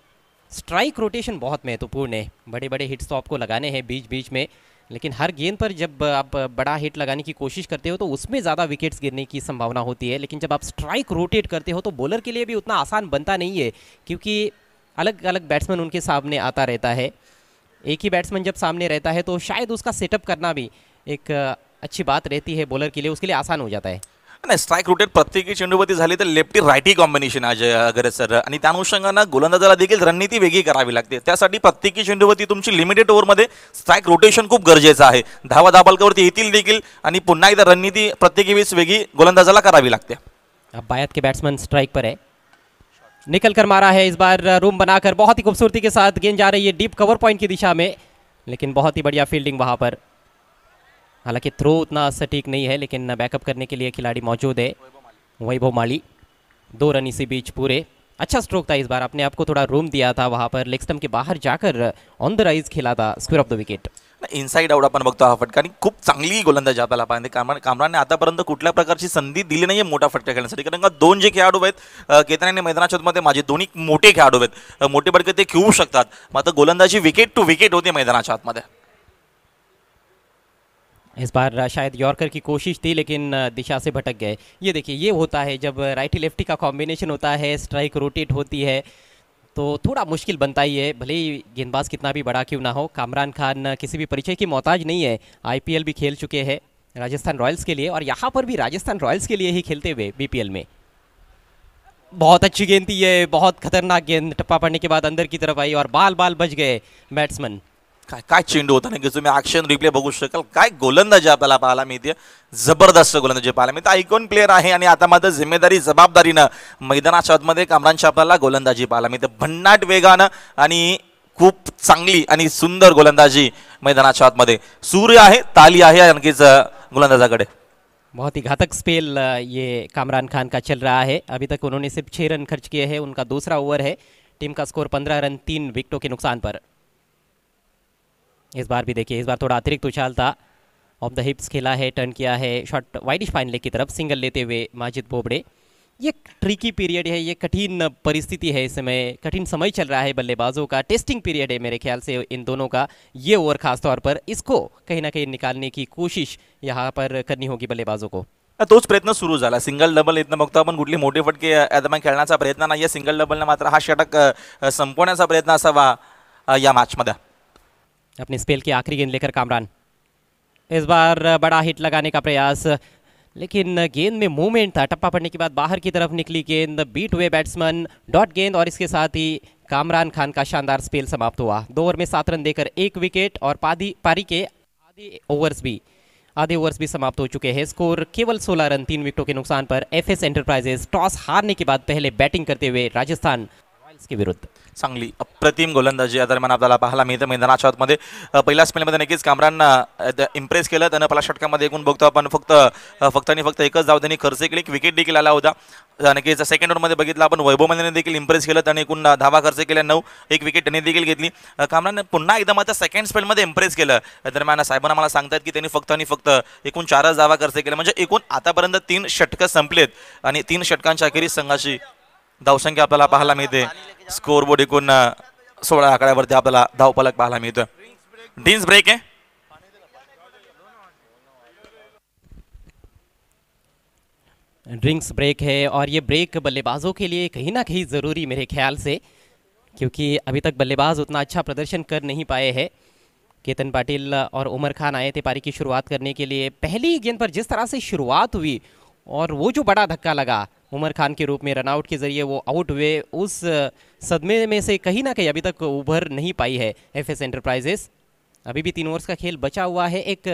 स्ट्राइक रोटेशन बहुत महत्वपूर्ण है बड़े बड़े हिट्स तो आपको लगाने हैं बीच बीच में लेकिन हर गेंद पर जब आप बड़ा हिट लगाने की कोशिश करते हो तो उसमें ज़्यादा विकेट्स गिरने की संभावना होती है लेकिन जब आप स्ट्राइक रोटेट करते हो तो बॉलर के लिए भी उतना आसान बनता नहीं है क्योंकि अलग अलग बैट्समैन उनके सामने आता रहता है एक ही बैट्समैन जब सामने रहता है तो शायद उसका सेटअप करना भी एक अच्छी बात रहती है बॉलर के लिए उसके लिए आसान हो जाता है नाही स्ट्राईक रोटेट प्रत्येकी चेंडूवरती झाली तर लेफ्टी रायटी कॉम्बिनेशन आज अगर सर आणि त्या अनुषंगानं गोलंदाजाला देखील रणनीती वेगळी करावी लागते त्यासाठी प्रत्येकी चेंडूवरती तुमची लिमिटेड ओव्हरमध्ये स्ट्राईक रोटेशन खूप गरजेचं आहे धावा दाबालकावरती येतील देखील आणि पुन्हा एकदा रणनीती प्रत्येकी वेळेस वेगळी गोलंदाजाला करावी लागते बायात के बॅट्समन स्ट्राइक पर है निकल कर मारा है इस बार रूम बनाकर बहुत ही खूबसूरती के साथ गेंद जा रही है डीप कवर पॉइंट की दिशा में लेकिन बहुत ही बढ़िया फील्डिंग वहाँ पर हालांकि थ्रो उतना सटीक नहीं है लेकिन बैकअप करने के लिए खिलाड़ी मौजूद है वैभव माली दो रन इसी बीच पूरे अच्छा स्ट्रोक था इस बार आपने आपको थोड़ा रूम दिया था वहाँ पर लेग के बाहर जाकर ऑन द राइज खेला था square off the wicket inside out आपण बघतो हा फटका आणि खूप चांगली गोलंदाजी आपल्याला पाहिजे कामरान कामरानने आतापर्यंत कुठल्या प्रकारची संधी दिली नाही आहे मोठा फटका खेळण्यासाठी कारण का दोन जे खेळाडू आहेत केतन आणि मैदानाच्या माझे दोन्ही मोठे खेळाडू आहेत मोठे बडके ते खेळू शकतात मग आता गोलंदाजी विकेट टू विकेट होती मैदानाच्या आतमध्ये इस बार शायद यॉर्कर की कोशिश थी लेकिन दिशा से भटक गए ये देखिए ये होता है जब राइटी लेफ्टी का कॉम्बिनेशन होता है स्ट्राइक रोटेट होती है तो थोड़ा मुश्किल बनता ही है भले ही गेंदबाज कितना भी बड़ा क्यों ना हो कामरान खान किसी भी परिचय की मोहताज नहीं है आईपीएल भी खेल चुके हैं राजस्थान रॉयल्स के लिए और यहाँ पर भी राजस्थान रॉयल्स के लिए ही खेलते हुए बीपीएल में बहुत अच्छी गेंद थी ये बहुत खतरनाक गेंद टप्पा पड़ने के बाद अंदर की तरफ आई और बाल बाल बच गए बैट्समैन काय काय चेंडू होता की तुम्ही ॲक्शन रिप्ले बघू शकाल काय गोलंदाजी आपल्याला पाहायला मिळते जबरदस्त गोलंदाजी पाहायला मिळते ऐकून प्लेअर आहे आणि आता मात्र जिम्मेदारी जबाबदारीनं मैदानाच्या आतमध्ये कामरानच्या आपल्याला गोलंदाजी पाहायला मिळते भन्नाट वेगानं आणि खूप चांगली आणि सुंदर गोलंदाजी मैदानाच्या आतमध्ये सूर्य आहे ताली आहे आणखीच गोलंदाजाकडे बहुत ही घातक स्पेल ये कामरान खान का चल रहा है अभी तक उन्होंने सिर्फ छः रन खर्च किए हैं उनका दूसरा ओवर है टीम का स्कोर पंद्रह रन तीन विकेटों के नुकसान पर इस बार भी देखिए इस बार थोड़ा अतिरिक्त उछाल था ऑफ द हिप्स खेला है टर्न किया है शॉट वाइडिश फाइनल की तरफ सिंगल लेते हुए माजिद बोबड़े ये ट्रिकी पीरियड है ये कठिन परिस्थिति है इस समय कठिन समय चल रहा है बल्लेबाजों का टेस्टिंग पीरियड है मेरे ख्याल से इन दोनों का ये ओवर खासतौर पर इसको कहीं ना कहीं निकालने की कोशिश यहाँ पर करनी होगी बल्लेबाजों को हाँ, तो प्रयत्न सुरू झाला सिंगल डबल इतना बघतो अपन कुछ मोटे फटके दरम्यान खेलना प्रयत्न नहीं है सिंगल ने मात्र हा षटक का प्रयत्न असावा या मॅचमध्ये अपने स्पेल की आखिरी गेंद लेकर कामरान इस बार बड़ा हिट लगाने का प्रयास लेकिन गेंद में मूवमेंट था टप्पा पड़ने के बाद बाहर की तरफ निकली गेंद बीट हुए बैट्समैन डॉट गेंद और इसके साथ ही कामरान खान का शानदार स्पेल समाप्त हुआ दो ओवर में सात रन देकर एक विकेट और पादी पारी के आधे ओवर्स भी आधे ओवर्स भी समाप्त हो चुके हैं स्कोर केवल 16 रन तीन विकेटों के नुकसान पर एफएस एंटरप्राइजेस टॉस हारने के बाद पहले बैटिंग करते हुए राजस्थान रॉयल्स के विरुद्ध चांगली अप्रतिम गोलंदाजी या दरम्यान आपल्याला पाहायला मिळतं मैदानाच्या आतमध्ये पहिल्या स्पेलमध्ये नक्कीच कामरांना इम्प्रेस केलं त्यानं पहिल्या षटकामध्ये एकूण बघतो आपण फक्त फक्त आणि फक्त एकच जाव त्यांनी खर्च केली विकेट देखील आला होता नक्कीच सेकंड मध्ये बघितलं आपण वैभव मध्ये देखील इम्प्रेस केलं त्यांनी एकूण धावा खर्च केल्या नऊ एक विकेट त्यांनी देखील घेतली कामरानं पुन्हा एकदा मात्र सेकंड स्पेलमध्ये इम्प्रेस केलं दरम्यान साहेबांना मला सांगतात की त्यांनी फक्त आणि फक्त एकूण चारच धावा खर्च केल्या म्हणजे एकूण आतापर्यंत तीन षटकं संपलेत आणि तीन षटकांच्या अखेरीस संघाची धाव संख्या अपने पहाय मिलते स्कोर बोर्ड एक सोलह एकूण सोळा आकड्यावरती आपल्याला धावपालक पाहायला मिळतोय डीन्स ब्रेक है ड्रिंक्स ब्रेक है और ये ब्रेक बल्लेबाजों के लिए कहीं ना कहीं ज़रूरी मेरे ख्याल से क्योंकि अभी तक बल्लेबाज उतना अच्छा प्रदर्शन कर नहीं पाए हैं केतन पाटिल और उमर खान आए थे पारी की शुरुआत करने के लिए पहली गेंद पर जिस तरह से शुरुआत हुई और वो जो बड़ा धक्का लगा उमर खान के रूप में रनआउट के जरिए वो आउट हुए उस सदमे में से कहीं ना कहीं अभी तक उभर नहीं पाई है एफ एस एंटरप्राइजेस अभी भी तीन ओवर्स का खेल बचा हुआ है एक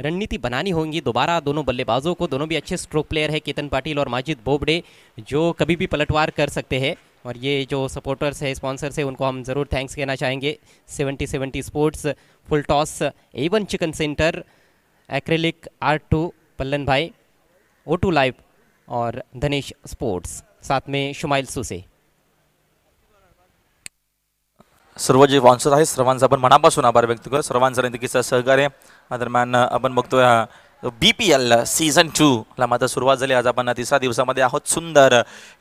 रणनीति बनानी होगी दोबारा दोनों बल्लेबाजों को दोनों भी अच्छे स्ट्रोक प्लेयर है केतन पाटिल और माजिद बोबडे जो कभी भी पलटवार कर सकते हैं और ये जो सपोर्टर्स है स्पॉन्सर्स है उनको हम ज़रूर थैंक्स कहना चाहेंगे seventy seventy sports full toss Avon chicken centre acrylic art two Pallan भाई ओ टू लाइव और धनेश स्पोर्ट्स साथ में शुमाइल सुसे सर्व जे वॉन्सर आहेत सर्वांचा आपण मनापासून आभार व्यक्त करू सर्वांचा नैतिकीचं सहकार्य दरम्यान आपण बघतोय B P L season two ला मात्र सुरुवात झाली आज आपण तिसऱ्या दिवसामध्ये आहोत सुंदर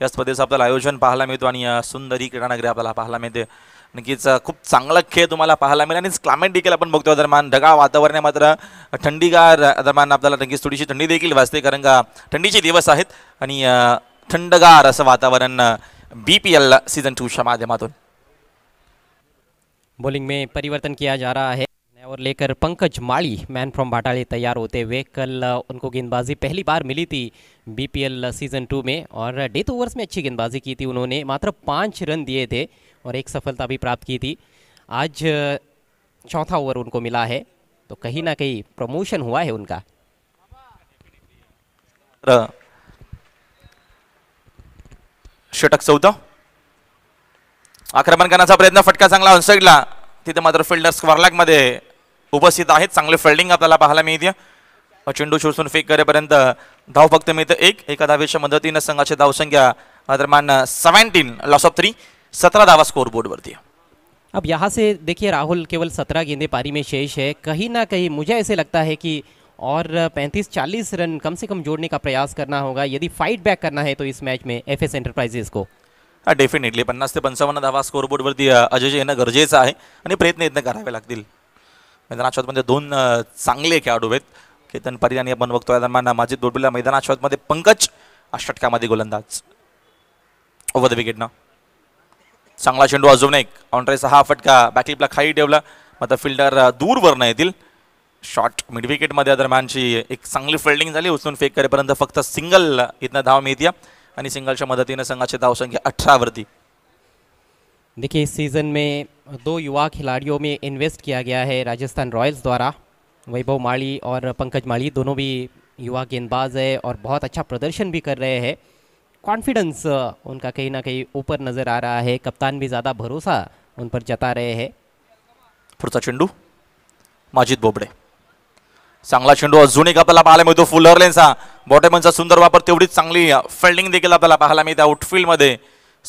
या स्पर्धेचं आपल्याला आयोजन पाहायला मिळतो आणि सुंदरी ही क्रीडानगरी आपल्याला पाहायला मिळते नक्की खूब चांगला खेल तुम्हारा पहाय मिले क्लाइमेट देखे अपन आपण दरमान ढगा वातावरण है मात्र ठंडगार दरमान आपल्याला नक्की थोड़ी ठंड देखी वजते कारण का ठंड के दिवस है आणि थंडगार असं वातावरण बी पी एल सीजन टूच्या मध्यम बॉलिंग में परिवर्तन किया जा रहा है और लेकर पंकज माली मैन फ्रॉम भाटाली तैयार होते हुए कल उनको गेंदबाजी पहली बार मिली थी बीपीएल सीजन टू में और डेथ ओवर्स में अच्छी गेंदबाजी की थी उन्होंने मात्र पाँच रन दिए थे और एक सफलता भी प्राप्त की थी आज चौथा ओवर उनको मिला है तो कहीं ना कहीं प्रमोशन हुआ है उनका षटक चौदा आक्रमण करण्याचा प्रयत्न फटका चांगला ऑनसाईडला तिथे मात्र फिल्डर्स स्क्वारलॅक मध्ये उपस्थित आहेत चांगले फिल्डिंग आपल्याला पाहायला मिळते चेंडू शोषून फेक करेपर्यंत धाव फक्त मिळतं एक एका धावेच्या मदतीनं संघाची धावसंख्या दरम्यान सेव्हन्टीन लॉस ऑफ थ्री सत्रह धावा स्कोर बोर्ड पर दिया अब यहाँ से देखिए राहुल केवल सत्रह गेंदे पारी में शेष है कहीं ना कहीं मुझे ऐसे लगता है कि और 35-40 रन कम से कम जोड़ने का प्रयास करना होगा यदि फाइट बैक करना है तो इस मैच में एफ एस एंटरप्राइजेस को हा डेफिनेटली पन्ना से पंचावन धावा स्कोरबोर्डवरती अजय येणं गरजेचं आहे आणि प्रयत्न इतने करावे लगते मैदान मैदानाश्वात मे दोन चांगले खेलाड़े केतन परीर अपन आपण बघतोय दरम्यान मैदान बोडबिला मे पंकज अष्टका गोलंदाज ओवर द विकेट ना चांगला चेंडू अजुन एक ऑनरेचा सहा फटका बॅकलिपला खाई डेवला मत फिल्डर दूर दूरवरनं येतील शॉर्ट दरमियान की एक चांगली फिल्डिंग झाली उचलून फेक करेपर्यंत फक्त सिंगल इतना धाव मिलती है मिळते आणि सिंगलच्या धाव संख्या धावसंख्या वरती देखिए इस सीज़न में दो युवा खिलाड़ियों में इन्वेस्ट किया गया है राजस्थान रॉयल्स द्वारा वैभव माली और पंकज माली दोनों भी युवा गेंदबाज है और बहुत अच्छा प्रदर्शन भी कर रहे हैं कॉन्फिडेंस उनका कहीं ना कहीं ऊपर नज़र आ रहा है कप्तान भी ज़्यादा भरोसा उन पर जता रहे हैं पुढचा चेंडू माजिद बोबडे चांगला चेंडू अजून एक आपल्याला पाहायला मिळतो फुलर लेनचा बॉटेमनचा सुंदर वापर तेवढीच चांगली फिल्डिंग देखील आपल्याला पाहायला मिळते आउटफील्डमध्ये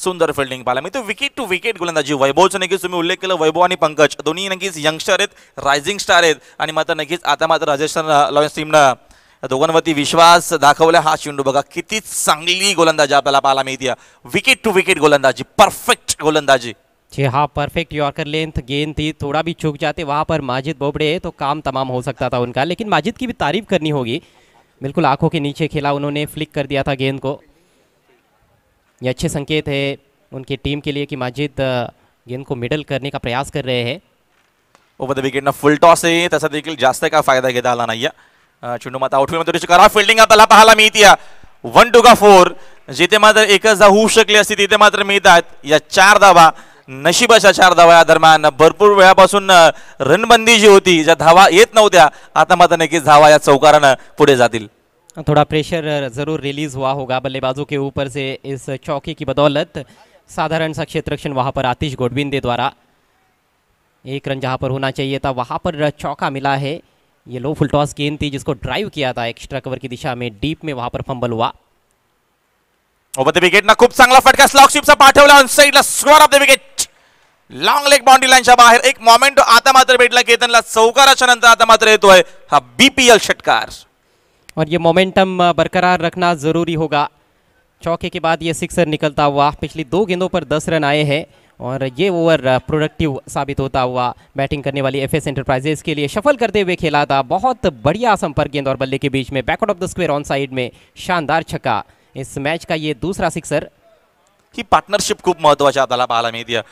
सुंदर फिल्डिंग पाहायला मिळते विकेट टू विकेट गोलंदाजी वैभवचं नक्कीच तुम्ही उल्लेख केला वैभव आणि पंकज दोन्ही नक्कीच यंगस्टर आहेत रायझिंग स्टार आहेत आणि मात्र नक्कीच आता मात्र राजस्थान लॉयन्स टीमनं दोघांवरती विश्वास दाखवला हा चेंडू बघा किती चांगली गोलंदाजी अपने पाला मिलती है विकेट टू विकेट गोलंदाजी परफेक्ट गोलंदाजी जी हाँ परफेक्ट यॉर्कर लेंथ गेंद थी थोड़ा भी चूक जाते वहाँ पर माजिद बोबड़े तो काम तमाम हो सकता था उनका लेकिन माजिद की भी तारीफ करनी होगी बिल्कुल आंखों के नीचे खेला उन्होंने फ्लिक कर दिया था गेंद को ये अच्छे संकेत है उनकी टीम के लिए कि माजिद गेंद को मिडल करने का प्रयास कर रहे हैं ओवर द विकेटनं फुल टॉस है तसा देखिए जास्त का फायदा घेता आला नहीं है चेंडू माता आउट होईल करा फिल्डिंग आपल्याला पाहायला मिळते वन टू का फोर जिथे मात्र एकच धाव होऊ शकली असती तिथे मात्र आहेत या चार धावा नशीब अशा चार धावा या दरम्यान भरपूर वेळापासून रनबंदी जी होती ज्या धावा येत नव्हत्या आता मात्र नक्कीच धावा या चौकारानं पुढे जातील थोड़ा प्रेशर जरूर रिलीज हुआ होगा बल्लेबाजू के ऊपर से इस चौकी की बदौलत साधारण सा क्षेत्ररक्षण वहां पर आतिश गोडविंदे द्वारा एक रन जहां पर होना चाहिए था वहां पर चौका मिला है ये लो फुल टॉस गेंद थी जिसको ड्राइव किया था एक्स्ट्रा कवर की दिशा में डीप में वहां पर फंबल हुआ ओवर द विकेट ना खूब चांगला फटका स्लॉकशिपचा पाठवला ऑन साईडला square off the wicket long leg boundary line लाईनच्या बाहेर एक मोमेंट आता मात्र भेटला केतनला चौकाराच्या नंतर आता मात्र येतोय हा बीपीएल षटकार और ये मोमेंटम बरकरार रखना जरूरी होगा चौके के बाद ये सिक्सर निकलता हुआ पिछली दो गेंदों पर दस रन आए हैं और ये ओवर प्रोडक्टिव uh, साबित होता हुआ बैटिंग करने वाली एफएस एंटरप्राइजेस के लिए शफल करते हुए खेला था बहुत बढ़िया संपर्क गेंद और बल्ले के बीच में backward of the square on side में शानदार छक्का इस मैच का ये दूसरा सिक्सर की पार्टनरशिप खूब महत्वाची आपल्याला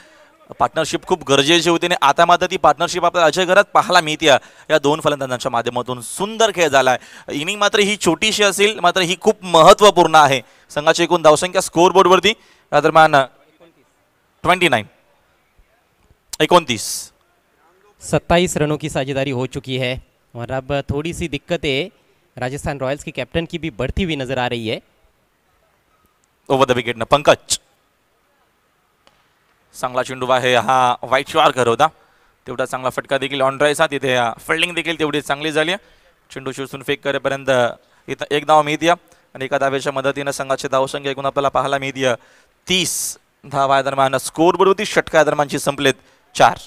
पार्टनरशिप खूब गरजे होती आणि आता मात्र ती पार्टनरशिप आपल्याला अजय घर पहाय मिलती है या दोन फलंदाजा मध्यम सुंदर खेल जाए इनिंग मात्र ही छोटी असेल मात्र ही खूब महत्वपूर्ण है संघाची एक धावसंख्या स्कोअरबोर्डवरती वरती दरम्यान ट्वेंटी नाइन इकतीस सत्ताईस रनों की साझेदारी हो चुकी है और अब थोड़ी सी दिक्कतें राजस्थान रॉयल्स के कैप्टन की भी बढ़ती हुई नजर आ रही है ओवर द विकेट न पंकज चांगला चेंडू आहे हा वाईट शिवार घर होता तेवढा चांगला फटका देखील ऑन ड्राईव्हचा तिथे फिल्डिंग देखील तेवढी चांगली झाली चेंडू शोषून फेक करेपर्यंत इथं एक धाव मिळती आणि एका धावेच्या मदतीनं संघाची धावसंख्या एकूण आपल्याला पाहायला मिळते तीस धावादरम्यान स्कोरबरोबर होती षटकादरम्यानची संपलित चार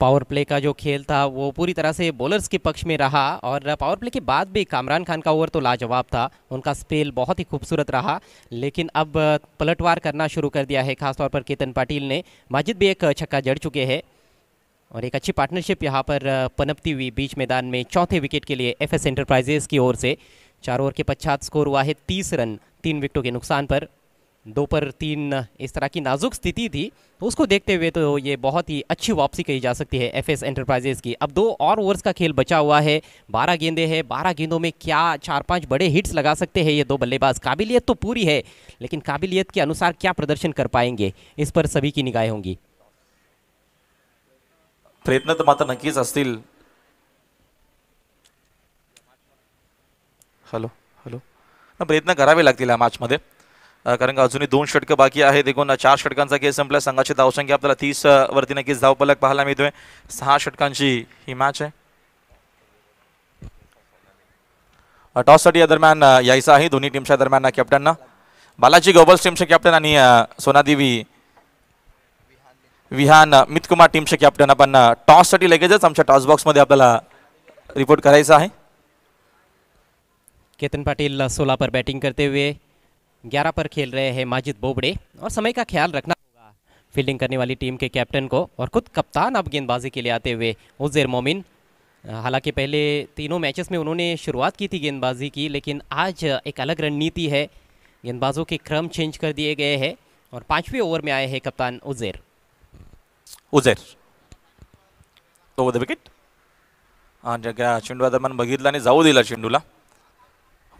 पावर प्ले का जो खेल था वो पूरी तरह से बॉलर्स के पक्ष में रहा और पावर प्ले के बाद भी कामरान खान का ओवर तो लाजवाब था उनका स्पेल बहुत ही खूबसूरत रहा लेकिन अब पलटवार करना शुरू कर दिया है खासतौर पर केतन पाटिल ने माजिद भी एक छक्का जड़ चुके हैं और एक अच्छी पार्टनरशिप यहाँ पर पनपती हुई बीच मैदान में चौथे विकेट के लिए एफ एस की ओर से चार ओवर के पश्चात स्कोर हुआ है तीस रन तीन विकेटों के नुकसान पर दो पर तीन इस तरह की नाजुक स्थिति थी तो उसको देखते हुए तो ये बहुत ही अच्छी वापसी कही जा सकती है एफ एस की अब दो और ओवर्स का खेल बचा हुआ है बारह गेंदे हैं बारह गेंदों में क्या चार पांच बड़े हिट्स लगा सकते हैं ये दो बल्लेबाज काबिलियत तो पूरी है लेकिन काबिलियत के अनुसार क्या प्रदर्शन कर पाएंगे इस पर सभी की निगाहें होंगी प्रयत्न तो मात्र नक्की हेलो हेलो हॅलो प्रयत्न करावे लागतील या मॅचमध्ये कारण का अजूनही दोन षटकं बाकी आहेत एकूण चार षटकांचा केस संपला संघाची धावसंख्या आपल्याला तीस वरती नक्कीच धावपलक पाहायला मिळतोय सहा षटकांची ही मॅच आहे टॉससाठी या दरम्यान यायचं आहे दोन्ही टीमच्या दरम्यान कॅप्टनना बालाजी गोबल्स टीमचे कॅप्टन आणि सोनादेवी विहान मितकुमार टीमचे कॅप्टन आपण टॉससाठी लगेचच आमच्या टॉस बॉक्समध्ये आपल्याला रिपोर्ट करायचा आहे केतन पाटील सोलापर बॅटिंग करते हुए ग्यारह पर खेल रहे हैं माजिद बोबड़े और समय का ख्याल रखना होगा फील्डिंग करने वाली टीम के कैप्टन को और खुद कप्तान अब गेंदबाजी के लिए आते हुए उजेर मोमिन हालांकि पहले तीनों मैचेस में उन्होंने शुरुआत की थी गेंदबाजी की लेकिन आज एक अलग रणनीति है गेंदबाजों के क्रम चेंज कर दिए गए हैं और पांचवें ओवर में आए हैं कप्तान Uzair Uzair over the wicket चेंडू आता मन बघितला जाऊ दिला चेंडूला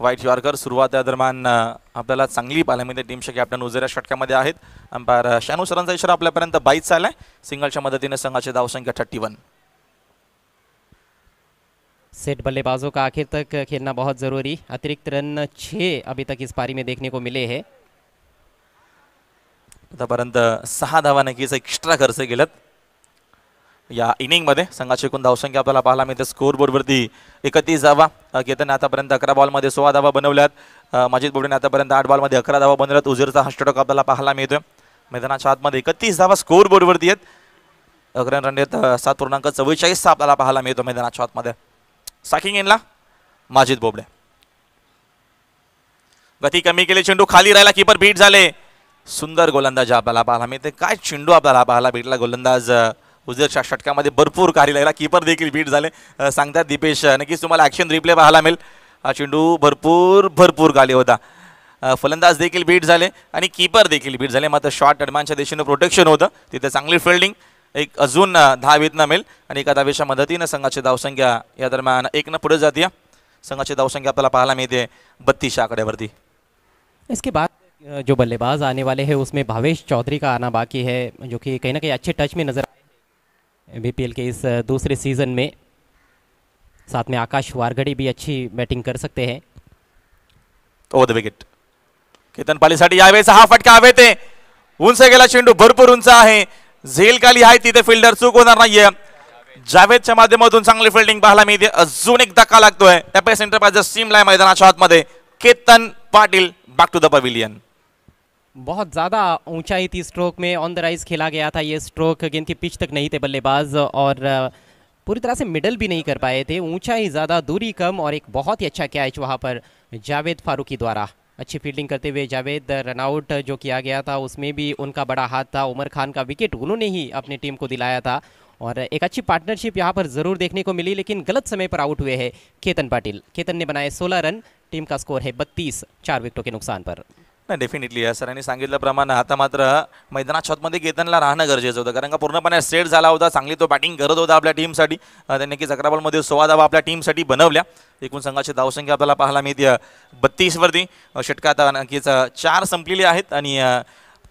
वाईट यॉर्कर सुरुवात दरम्यान आपल्याला चांगली पाहायला टीमच्या कॅप्टन उजेऱ्या षटकामध्ये आहेत अंपायर शानू सरांचा इशारा आपल्यापर्यंत बाईस चालला आहे सिंगलच्या मदतीने संघाची धावसंख्या थर्टी वन सेट बल्लेबाजों का आखिर तक खेलना बहुत ज़रूरी अतिरिक्त रन छे अभी तक इस पारी में देखने को मिले हैं आतापर्यंत सहा धावा नक्कीच एक्स्ट्रा खर्च गेलात या इनिंगमध्ये संघाची एकूण धावसंख्या आपल्याला पाहायला मिळते स्कोर बोर्डवरती एकतीस धावा केतन आतापर्यंत अकरा बॉलमध्ये सोळा धावा बनवल्यात माजिद बोबडेने आतापर्यंत आठ बॉलमध्ये अकरा धावा बनवल्यात उजेरचा हा आपल्याला पाहायला मिळतोय मैदानाच्या आतमध्ये एकतीस धावा स्कोर बोर्डवरती आहेत रन येत सात पूर्णांक चव्वेचाळीसचा आपल्याला पाहायला मिळतो मैदानाच्या आतमध्ये साकिंग इनला माजीद बोबडे गती कमी केली चेंडू खाली राहिला कीपर बीट झाले सुंदर गोलंदाज आपल्याला पाहायला मिळते काय चेंडू आपल्याला पाहायला भेटला गोलंदाज उजरच्या षटकामध्ये भरपूर कार्य लागला कीपर देखील बीट झाले सांगतात दीपेश नक्कीच तुम्हाला ऍक्शन रिप्ले पाहायला मिळेल हा चेंडू भरपूर भरपूर गाली होता फलंदाज देखील बीट झाले आणि कीपर देखील बीट झाले मात्र शॉर्ट अडमानच्या दिशेनं प्रोटेक्शन होतं तिथे चांगली फिल्डिंग एक अजून दहा वेतनं मिळेल आणि एका दहावीच्या मदतीनं संघाची धावसंख्या या दरम्यान न पुढे जाते संघाची धावसंख्या आपल्याला पाहायला मिळते बत्तीस आकड्यावरती इसके बाद जो बल्लेबाज आने वाले हैं उसमें भावेश चौधरी का आना बाकी है जो कि कहीं ना कहीं अच्छे टच में नजर बीपीएल के इस दूसरे सीज़न में साथ में आकाश वारगड़ी भी अच्छी बैटिंग कर सकते हैं ओवर द विकेट केतन पालीसाठी यावेळेस फटका हवे ते उंच गेला चेंडू भरपूर उंच आहे झेल खाली आहे तिथे फिल्डर चूक होणार नाहीये जावेदच्या माध्यमातून चांगली फिल्डिंग पाहायला मिळते एक धक्का लागतोय एफ एस एंटरप्राइजेस टीमला Ketan Patil back to the pavilion बहुत ज़्यादा ऊंचाई थी स्ट्रोक में ऑन द राइज खेला गया था ये स्ट्रोक गेंद के पिच तक नहीं थे बल्लेबाज और पूरी तरह से मिडल भी नहीं कर पाए थे ऊंचाई ज़्यादा दूरी कम और एक बहुत ही अच्छा कैच वहाँ पर जावेद फारूकी द्वारा अच्छी फील्डिंग करते हुए जावेद रनआउट जो किया गया था उसमें भी उनका बड़ा हाथ था उमर खान का विकेट उन्होंने ही अपनी टीम को दिलाया था और एक अच्छी पार्टनरशिप यहाँ पर ज़रूर देखने को मिली लेकिन गलत समय पर आउट हुए हैं केतन पाटिल केतन ने बनाए सोलह रन टीम का स्कोर है बत्तीस चार विकेटों के नुकसान पर नाही डेफिनेटली या सरांनी सांगितल्याप्रमाणे आता मात्र मैदानात छतमध्ये केतनला राहणं गरजेचं होतं कारण का पूर्णपणे सेट झाला होता चांगली तो बॅटिंग करत होता आपल्या टीमसाठी त्यांनी की जक्राबॉलमध्ये सुवादावा सोळा आपल्या टीमसाठी बनवल्या एकूण संघाची धावसंख्या आपल्याला पाहायला मिळते बत्तीसवरती षटकं आता नक्कीच चार संपलेली आहेत आणि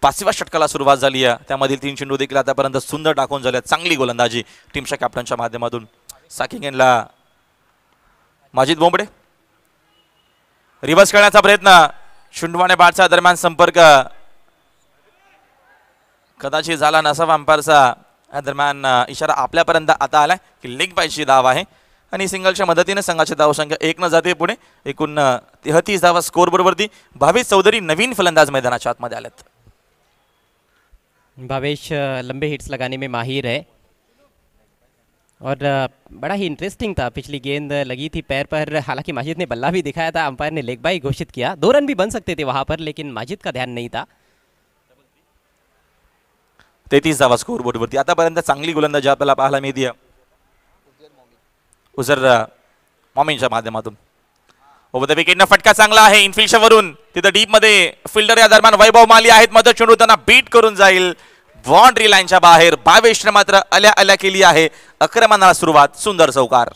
पाचव्या षटकाला सुरुवात झाली आहे त्यामधील तीन चेंडू देखील आतापर्यंत सुंदर टाकून झाल्या चांगली गोलंदाजी टीमच्या कॅप्टनच्या माध्यमातून साकिंग यांना माजिद बोंबडे रिव्हर्स करण्याचा प्रयत्न शुंडवाने बाटचा दरम्यान संपर्क कदाचित झाला नसावा या दरम्यान इशारा आपल्यापर्यंत आता आला की लेग पायची धाव आहे आणि सिंगलच्या मदतीने संघाची संख्या एक न जाते पुढे एकूण तेहतीस धावा स्कोर बरोबरती भावेश चौधरी नवीन फलंदाज मैदानाच्या आतमध्ये आलेत भावेश लंबे हिट्स लगाने मी माहीर आहे और बड़ा ही इंटरेस्टिंग था पिछली गेंद लगी थी पैर पर हालांकि माजिद ने बल्ला भी दिखाया था अंपायर ने लेग बाई घोषित किया दो रन भी बन सकते थे वहां पर लेकिन माजिद का ध्यान नहीं था तेतीस धावा स्कोर बोर्ड वरती आतापर्यंत चांगली गोलंदाज आपल्याला पाहायला मिळते उजर मॉमिनच्या माध्यमातून द विकेटनं फटका चांगला आहे इनफिल्डच्या वरून तिथं डीप मध्ये फिल्डर या दरम्यान वैभव माली आहेत मदत चेंडू त्यांना बीट करून जाईल बाउंड्री लाईनच्या बाहेर बावेशने मात्र अल्या अल्या केली आहे अक्रमणाला सुरुवात सुंदर चौकार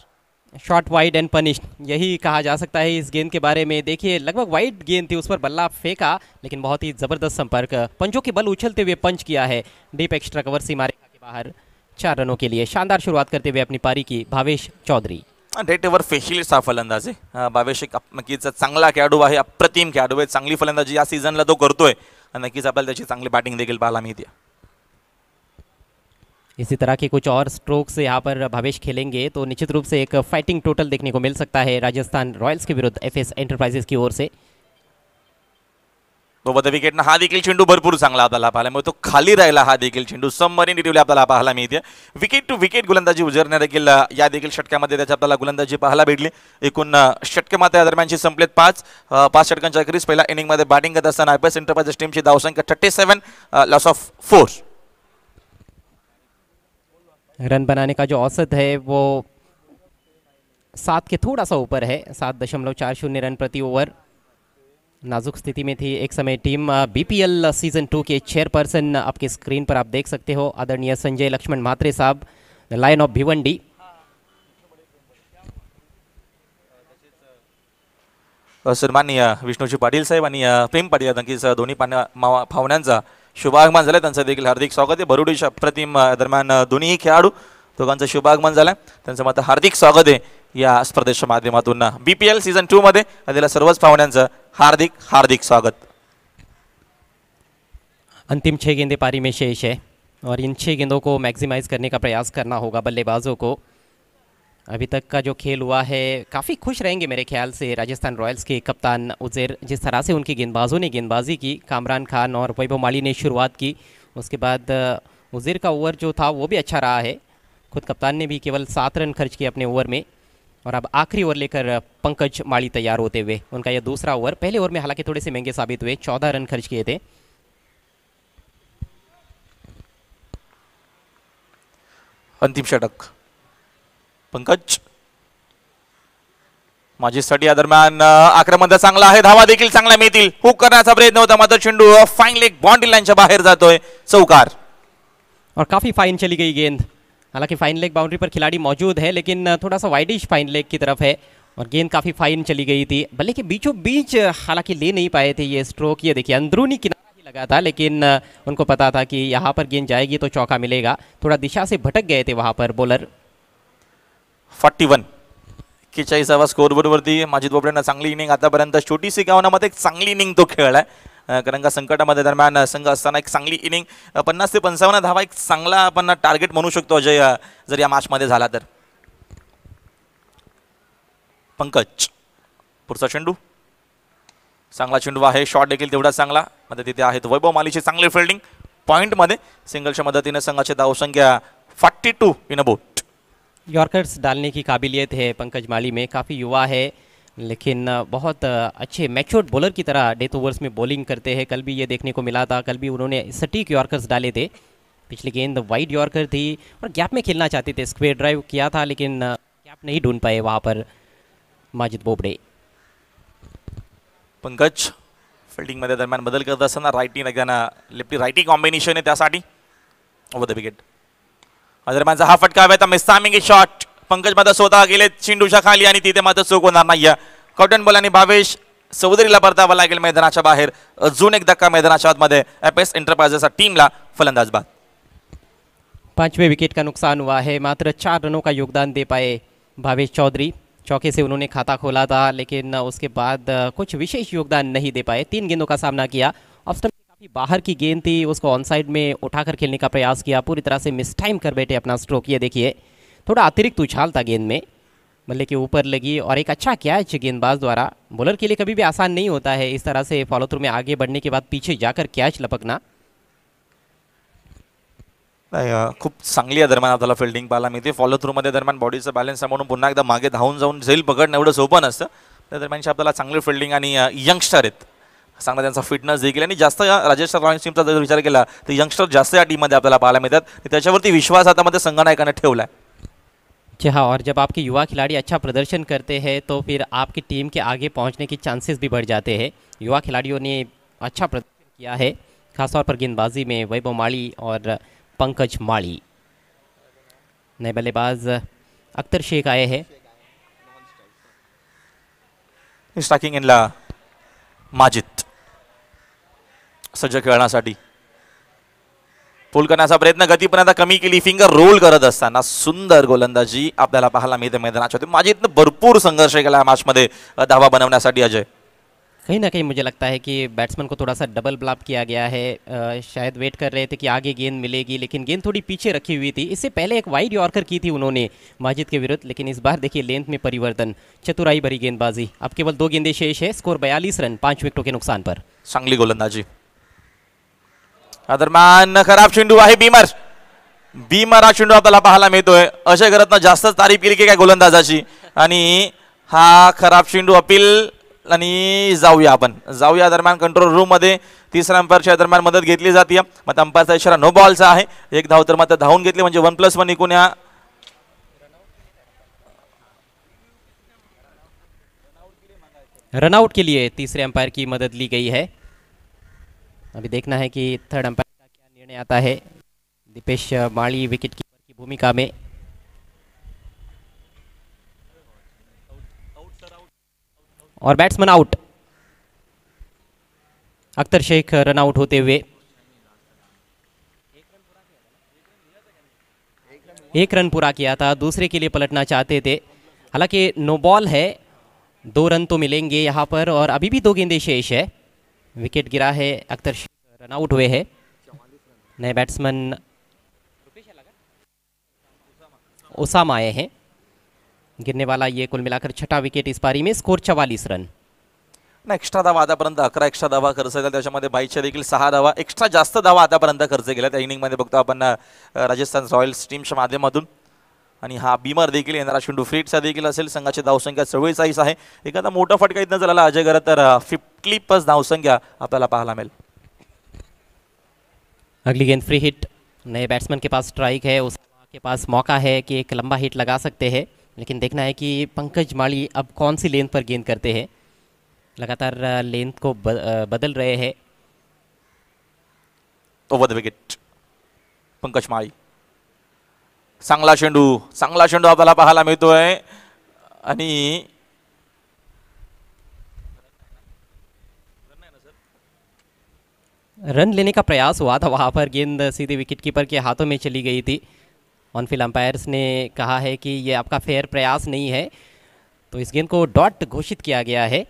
शॉर्ट वाइड एंड पनिश यही कहा जा सकता है इस गेंद के बारे में देखिए लगभग वाइड गेंद थी उस पर बल्ला फेंका लेकिन बहुत ही ज़बरदस्त संपर्क पंचों के बल उछलते हुए पंच किया है डीप एक्स्ट्रा कवर सी मारे के बाहर चार रनों के लिए शानदार शुरुआत करते हुए अपनी पारी की भावेश चौधरी डेट फेशिलिस्ट हा फलंदाज आहे भावेश एक नक्कीच चांगला खेळाडू आहे अप्रतिम खेळाडू आहे चांगली फलंदाजी या सीझनला तो करतोय नक्कीच आपल्याला त्याची चांगली बॅटिंग देखील पाहायला मिळते इसी तरह के कुछ और स्ट्रोक्स यहाँ पर भवेश खेलेंगे तो निश्चित रूप से एक फाइटिंग टोटल देखने को मिल सकता है राजस्थान रॉयल्स के विरुद्ध एफ एस एंटरप्राइजेस की ओर से तो विकेट ना हा देखी चेंडू भरपूर चांगला आपल्याला पाहायला मिळतो खाली राहिला हा देखी चेंडू सबमरीन रिव्हली आपल्याला पाहायला मिळते विकेट टू विकेट गुलंदाजी उजरने देखी या देखील षटकामध्ये त्याची आपल्याला गोलंदाजी भेटली एकूण षटक मात्र या दरम्यानची संपलेत पाच पांच षटकांच्या अखेरीस पहिल्या इनिंग में बैटिंग करता आय पी एस एंटरप्राइजेस धाव संख्या thirty seven loss of fours run बनाने का जो औसत है वो सात के थोड़ा सा ऊपर है सात दशमलव चार शून्य रन प्रति ओवर नाजुक स्थिति में थी एक समय टीम बीपीएल सीजन टू के चेयरपर्सन आपके स्क्रीन पर आप देख सकते हो आदरणीय संजय लक्ष्मण मात्रे साहब लाइन ऑफ भिवंडी सन्माननीय विष्णुजी पाटिल साहब आ प्रेम पाटिल दोनों दोन्ही पाण्या फावण्यांचा शुभागमन झालं त्यांचं देखील हार्दिक स्वागत आहे भरुडी प्रतिम दरम्यान दोन्हीही खेळाडू दोघांचं शुभागमन झालं त्यांचं मात्र हार्दिक स्वागत आहे या स्पर्धेच्या माध्यमातून बी पी एल सीझन मध्ये आधीला सर्वच पाहुण्यांचं हार्दिक हार्दिक स्वागत अंतिम छे गेंदे पारी में शेष है और इन छे गेंदों को मैक्सिमाइज़ करने का प्रयास करना होगा बल्लेबाजों को अभी तक का जो खेल हुआ है काफ़ी खुश रहेंगे मेरे ख्याल से राजस्थान रॉयल्स के कप्तान उजेर जिस तरह से उनकी गेंदबाजों ने गेंदबाजी की कामरान खान और वैभव माली ने शुरुआत की उसके बाद उज़ेर का ओवर जो था वो भी अच्छा रहा है खुद कप्तान ने भी केवल सात रन खर्च किए अपने ओवर में और अब आखिरी ओवर लेकर पंकज माली तैयार होते हुए उनका यह दूसरा ओवर पहले ओवर में हालांकि थोड़े से महंगे साबित हुए चौदह रन खर्च किए थे अंतिम षटक पंकज मजी स्टडी या दरम्यान आक्रमण चांगला है धावा देखील चांगल्या मिळतील हुक करण्याचा प्रयत्न होता मात्र चेंडू फाइनली बॉन्ड लाईनच्या बाहर जो चौकार और काफी फाइन चली गई गेंद हालांकि फाइन लेग बाउंड्री पर खिलाड़ी मौजूद है लेकिन थोड़ा सा वाइडिश फाइन लेग की तरफ है और गेंद काफी फाइन चली गई थी बल्ले के बीचों बीच हालांकि ले नहीं पाए थे ये स्ट्रोक ये देखिए अंदरूनी किनारा ही लगा था लेकिन उनको पता था कि यहाँ पर गेंद जाएगी तो चौका मिलेगा थोड़ा दिशा से भटक गए थे वहाँ पर बॉलर फॉर्टी वन एक्केचाळीसावा स्कोरबोर्डवरती माझी बोबड्यांना चांगली इनिंग आतापर्यंत छोटीशी गावनामध्ये एक चांगली इनिंग तो खेळला आहे कारण का संकटामध्ये दरम्यान संघ असताना एक चांगली इनिंग पन्नास ते पंचावन्न धावा एक चांगला आपण टार्गेट म्हणू शकतो अजय जर या मॅचमध्ये झाला तर पंकज पुढचा चेंडू चांगला चेंडू आहे शॉट देखील तेवढा चांगला मध्ये तिथे आहेत वैभव मालीची चांगले फिल्डिंग पॉईंटमध्ये सिंगलच्या मदतीने संघाची धावसंख्या forty two in a yorkers डालने की काबिलियत है पंकज माली में काफ़ी युवा है लेकिन बहुत अच्छे मैच्योर बॉलर की तरह डेथ ओवर्स में बॉलिंग करते हैं कल भी ये देखने को मिला था कल भी उन्होंने सटीक यॉर्कर्स डाले थे पिछली गेंद वाइड यॉर्कर थी और गैप में खेलना चाहते थे स्क्वेयर ड्राइव किया था लेकिन गैप नहीं ढूंढ पाए वहाँ पर माजिद बोबडे पंकज मध्य दरम्यान बदल करता राइटिंग लेफ्टी कॉम्बिनेशन है विकेट अजरबाईचा हा फटका हव्याचा मिस्तामिंगी शॉट पंकज माधव स्वतः गेले चिंडूच्या खाली आणि तिथे मात्र चूक होणार नाही कॉटन बॉल आणि भावेश चौधरीला परतावा लागेल मैदानाच्या बाहेर अजून एक धक्का मैदानाच्या आतमध्ये एफ एस एंटरप्राइजेस टीमला फलंदाज बाद पांचवें विकेट का नुकसान हुआ है मात्र चार रनों का योगदान दे पाए भावेश चौधरी चौके से उन्होंने खाता खोला था लेकिन उसके बाद कुछ विशेष योगदान नहीं दे पाए तीन गेंदों का सामना किया कि बाहर की गेंद थी उसको ऑन साइड में उठाकर खेलने का प्रयास किया पूरी तरह से मिस टाइम कर बैठे अपना स्ट्रोक ये देखिए थोड़ा अतिरिक्त उछाल था गेंद में बल्ले के ऊपर लगी और एक अच्छा कैच गेंदबाज द्वारा बॉलर के लिए कभी भी आसान नहीं होता है इस तरह से फॉलो थ्रू में आगे बढ़ने के बाद पीछे जाकर कैच लपकना खूब चांगली है दरम्यान आपल्याला फिल्डिंग पाहायला मिळते फॉलो थ्रूमध्ये दरम्यान बॉडीचं बॅलन्स सांभाळून पुन्हा एकदा मागे धावून जाऊन जेल पकडणं एवं सोपन नसतं त्या दरम्यानशी आपल्याला चांगली फिल्डिंग यंगस्टर है सांगणं फिटनेस देखी है जास्त राजेश या टीम का जो विचार के यंगस्टर जास्त या टीममध्ये आपल्याला पाहायला मिळतात त्याच्यावरती विश्वास आता मैं संगनायकाने ठेवला आहे जी हाँ और जब आपके युवा खिलाड़ी अच्छा प्रदर्शन करते हैं तो फिर आपकी टीम के आगे पहुंचने की चांसेस भी बढ़ जाते हैं युवा खिलाड़ियों ने अच्छा प्रदर्शन किया है खासतौर पर गेंदबाजी में वैभव माली और पंकज माली नए बल्लेबाज अख्तर शेख आए हैं स्टाकिंग इनला माजिद सज्ज खेलना पूल करना प्रयत्न गति पर कमी के लिए फिंगर रोल करता सुंदर गोलंदाजी अपने पाहायला मिळते मैदानाच्या भरपूर संघर्ष मैच मे धावा बनने अजय कहीं ना कहीं मुझे लगता है कि बैट्समैन को थोड़ा सा डबल ब्लॉप किया गया है आ, शायद वेट कर रहे थे कि आगे गेंद मिलेगी लेकिन गेंद थोड़ी पीछे रखी हुई थी इससे पहले एक वाइड यॉर्कर की थी उन्होंने माजिद के विरुद्ध लेकिन इस बार देखिए लेंथ में परिवर्तन चतुराई भरी गेंदबाजी अब केवल दो गेंदे शेष है स्कोर बयालीस रन पाँच विकेटों के नुकसान पर संगली गोलंदाजी दरम्यान खराब चेंडू आहे बीमर बीमर हा चेंडू आपल्याला पाहायला मिळतोय अशा करत जास्तच तारीफ केली की काय गोलंदाजाची आणि हा खराब चेंडू अपील आणि जाऊया आपण जाऊया दरम्यान कंट्रोल रूम मध्ये तिसऱ्या अंपायरच्या दरम्यान मदत घेतली जाते मग अंपायरचा इशारा नो बॉलचा आहे एक धाव तर मात्र धावून घेतली म्हणजे वन प्लस वन एकूण या रनआउट के लिए तीसरे अंपायर की मदद ली गई है अभी देखना है कि थर्ड अंपायर का क्या निर्णय आता है दीपेश माली विकेट कीपर की भूमिका में और batsman out Akhtar Shaikh run out होते हुए एक रन पूरा किया था दूसरे के लिए पलटना चाहते थे हालांकि नो बॉल है दो रन तो मिलेंगे यहाँ पर और अभी भी दो गेंदे शेष है विकेट गिरा है अख्तर रन आउट हुए हैं नए बैट्समैन ओसाम आए हैं गिरने वाला ये कुल मिलाकर छठा विकेट इस पारी में स्कोर चवालीस रन एक्स्ट्रा धावा आतापर्यंत अकरा एक्स्ट्रा धावा खर्च केला त्याच्यामध्ये देखील सहा धावा एक्स्ट्रा जास्त धावा आतापर्यंत खर्च केला त्या इनिंगमध्ये बघतो आपण राजस्थान रॉयल्स टीमच्या माध्यमातून आणि हा बीमार देखील येणारा चेंडू फ्रीटचा देखील असेल संघाची धावसंख्या सव्वीसाईस आहे एखादा मोठा फटका इथं झाला अजय घर तर अं, फिफ्टी प्लस धावसंख्या आपल्याला पाहायला मिळेल अगली गेंद फ्री हिट नए बैट्समैन के पास स्ट्राइक है उस के पास मौका है कि एक लंबा हिट लगा सकते हैं लेकिन देखना है कि पंकज माली अब कौन सी लेंथ पर गेंद करते हैं लगातार लेंथ अं, को अं, बदल रहे हैं तो विकेट पंकज माली चांगला चेंडू चांगला चेंडू आपल्याला पाहायला मिळतोय आणि रन लेने का प्रयास हुआ था वहाँ पर गेंद सीधे विकेटकीपर के हाथों में चली गई थी ऑन फील्ड अंपायर्स ने कहा है कि ये आपका फेयर प्रयास नहीं है तो इस गेंद को डॉट घोषित किया गया है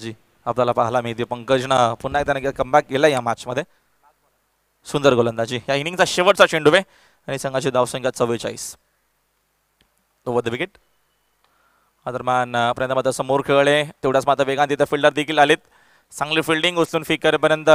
जी आपल्याला पाहायला मिळते पुनः एक कम बैक केला मैच मॅचमध्ये सुंदर गोलंदाजी या इनिंगचा शेवटचा चेंडू आहे आणि संघाची धावसंख्या चव्वेचाळीस ओवर द विकेट दरम्यान पर्यंत मात्र समोर खेळले तेवढ्याच मात्र वेगान तिथे फिल्डर देखील आलेत चांगले फिल्डिंग उचलून फिकरपर्यंत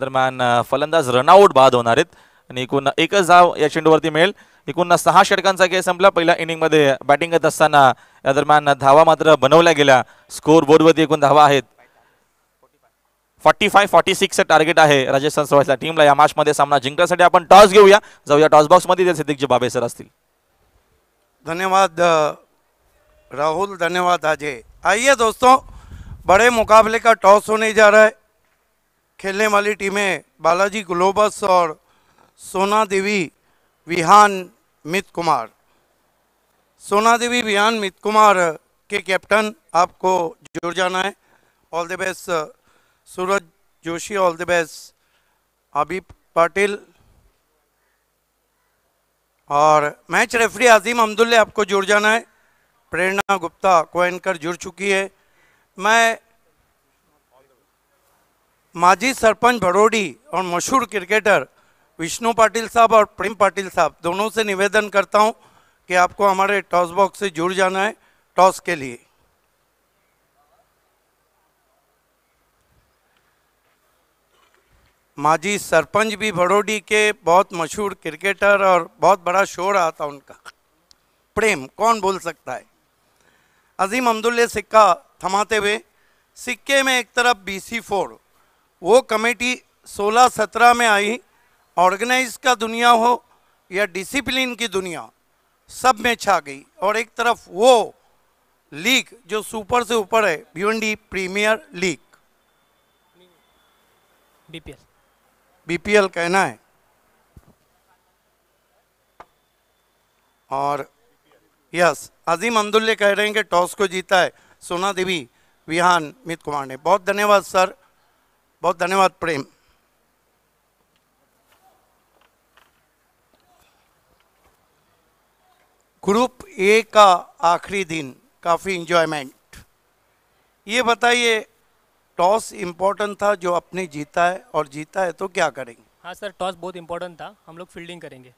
दरम्यान फलंदाज रनआउट बाद होणार आहेत आणि एकूण एकच धाव या चेंडूवरती मिळेल एकूण सहा षटकांचा खेळ संपला पहिल्या इनिंगमध्ये बॅटिंग करत असताना या दरम्यान धावा मात्र बनवल्या गेल्या स्कोर बोर्डवरती एकूण धावा आहेत forty five forty six target है राजस्थान रॉयल्सच्या टीम लैच मे सामना जिंक अपन टॉस घे जाऊ टॉस सिद्धिक जी बाबे सर असतील धन्यवाद राहुल धन्यवाद अजय आइए दोस्तों बड़े मुकाबले का टॉस होने जा रहा है खेलने वाली टीमें बालाजी ग्लोबस और सोना देवी विहान मित कुमार सोना देवी विहान मित कुमार के कैप्टन आपको जुड़ जाना है all the best Suraj Joshi all the best Abhi Patil और मैच रेफरी आज़ीम हमदुल्ला आपको जुड़ जाना है प्रेरणा गुप्ता को एनकर जुड़ चुकी है मैं माजी सरपंच भरोडी और मशहूर क्रिकेटर विष्णु पाटिल साहब और प्रेम पाटिल साहब दोनों से निवेदन करता हूं कि आपको हमारे टॉस बॉक्स से जुड़ जाना है टॉस के लिए माजी सरपंच भी भड़ोडी के बहुत मशहूर क्रिकेटर और बहुत बड़ा शो रहा था उनका प्रेम कौन बोल सकता है अजीम अहमदुल्ले सिक्का थमाते हुए सिक्के में एक तरफ बी सी फोर वो कमेटी 16-17 में आई ऑर्गेनाइज का दुनिया हो या डिसिप्लिन की दुनिया सब में छा गई और एक तरफ वो लीग जो सुपर से ऊपर है Bhiwandi premiere league BPL BPL कहना है और यस अजीम अमदुल्ले कह रहे हैं कि टॉस को जीता है सोना देवी विहान मित कुमार ने बहुत धन्यवाद सर बहुत धन्यवाद प्रेम ग्रुप ए का आखिरी दिन काफ़ी इंजॉयमेंट ये बताइए टॉस इम्पोर्टेंट था जो अपने जीता है और जीता है तो क्या करेंगे हाँ सर टॉस बहुत इम्पोर्टेंट था हम लोग फील्डिंग करेंगे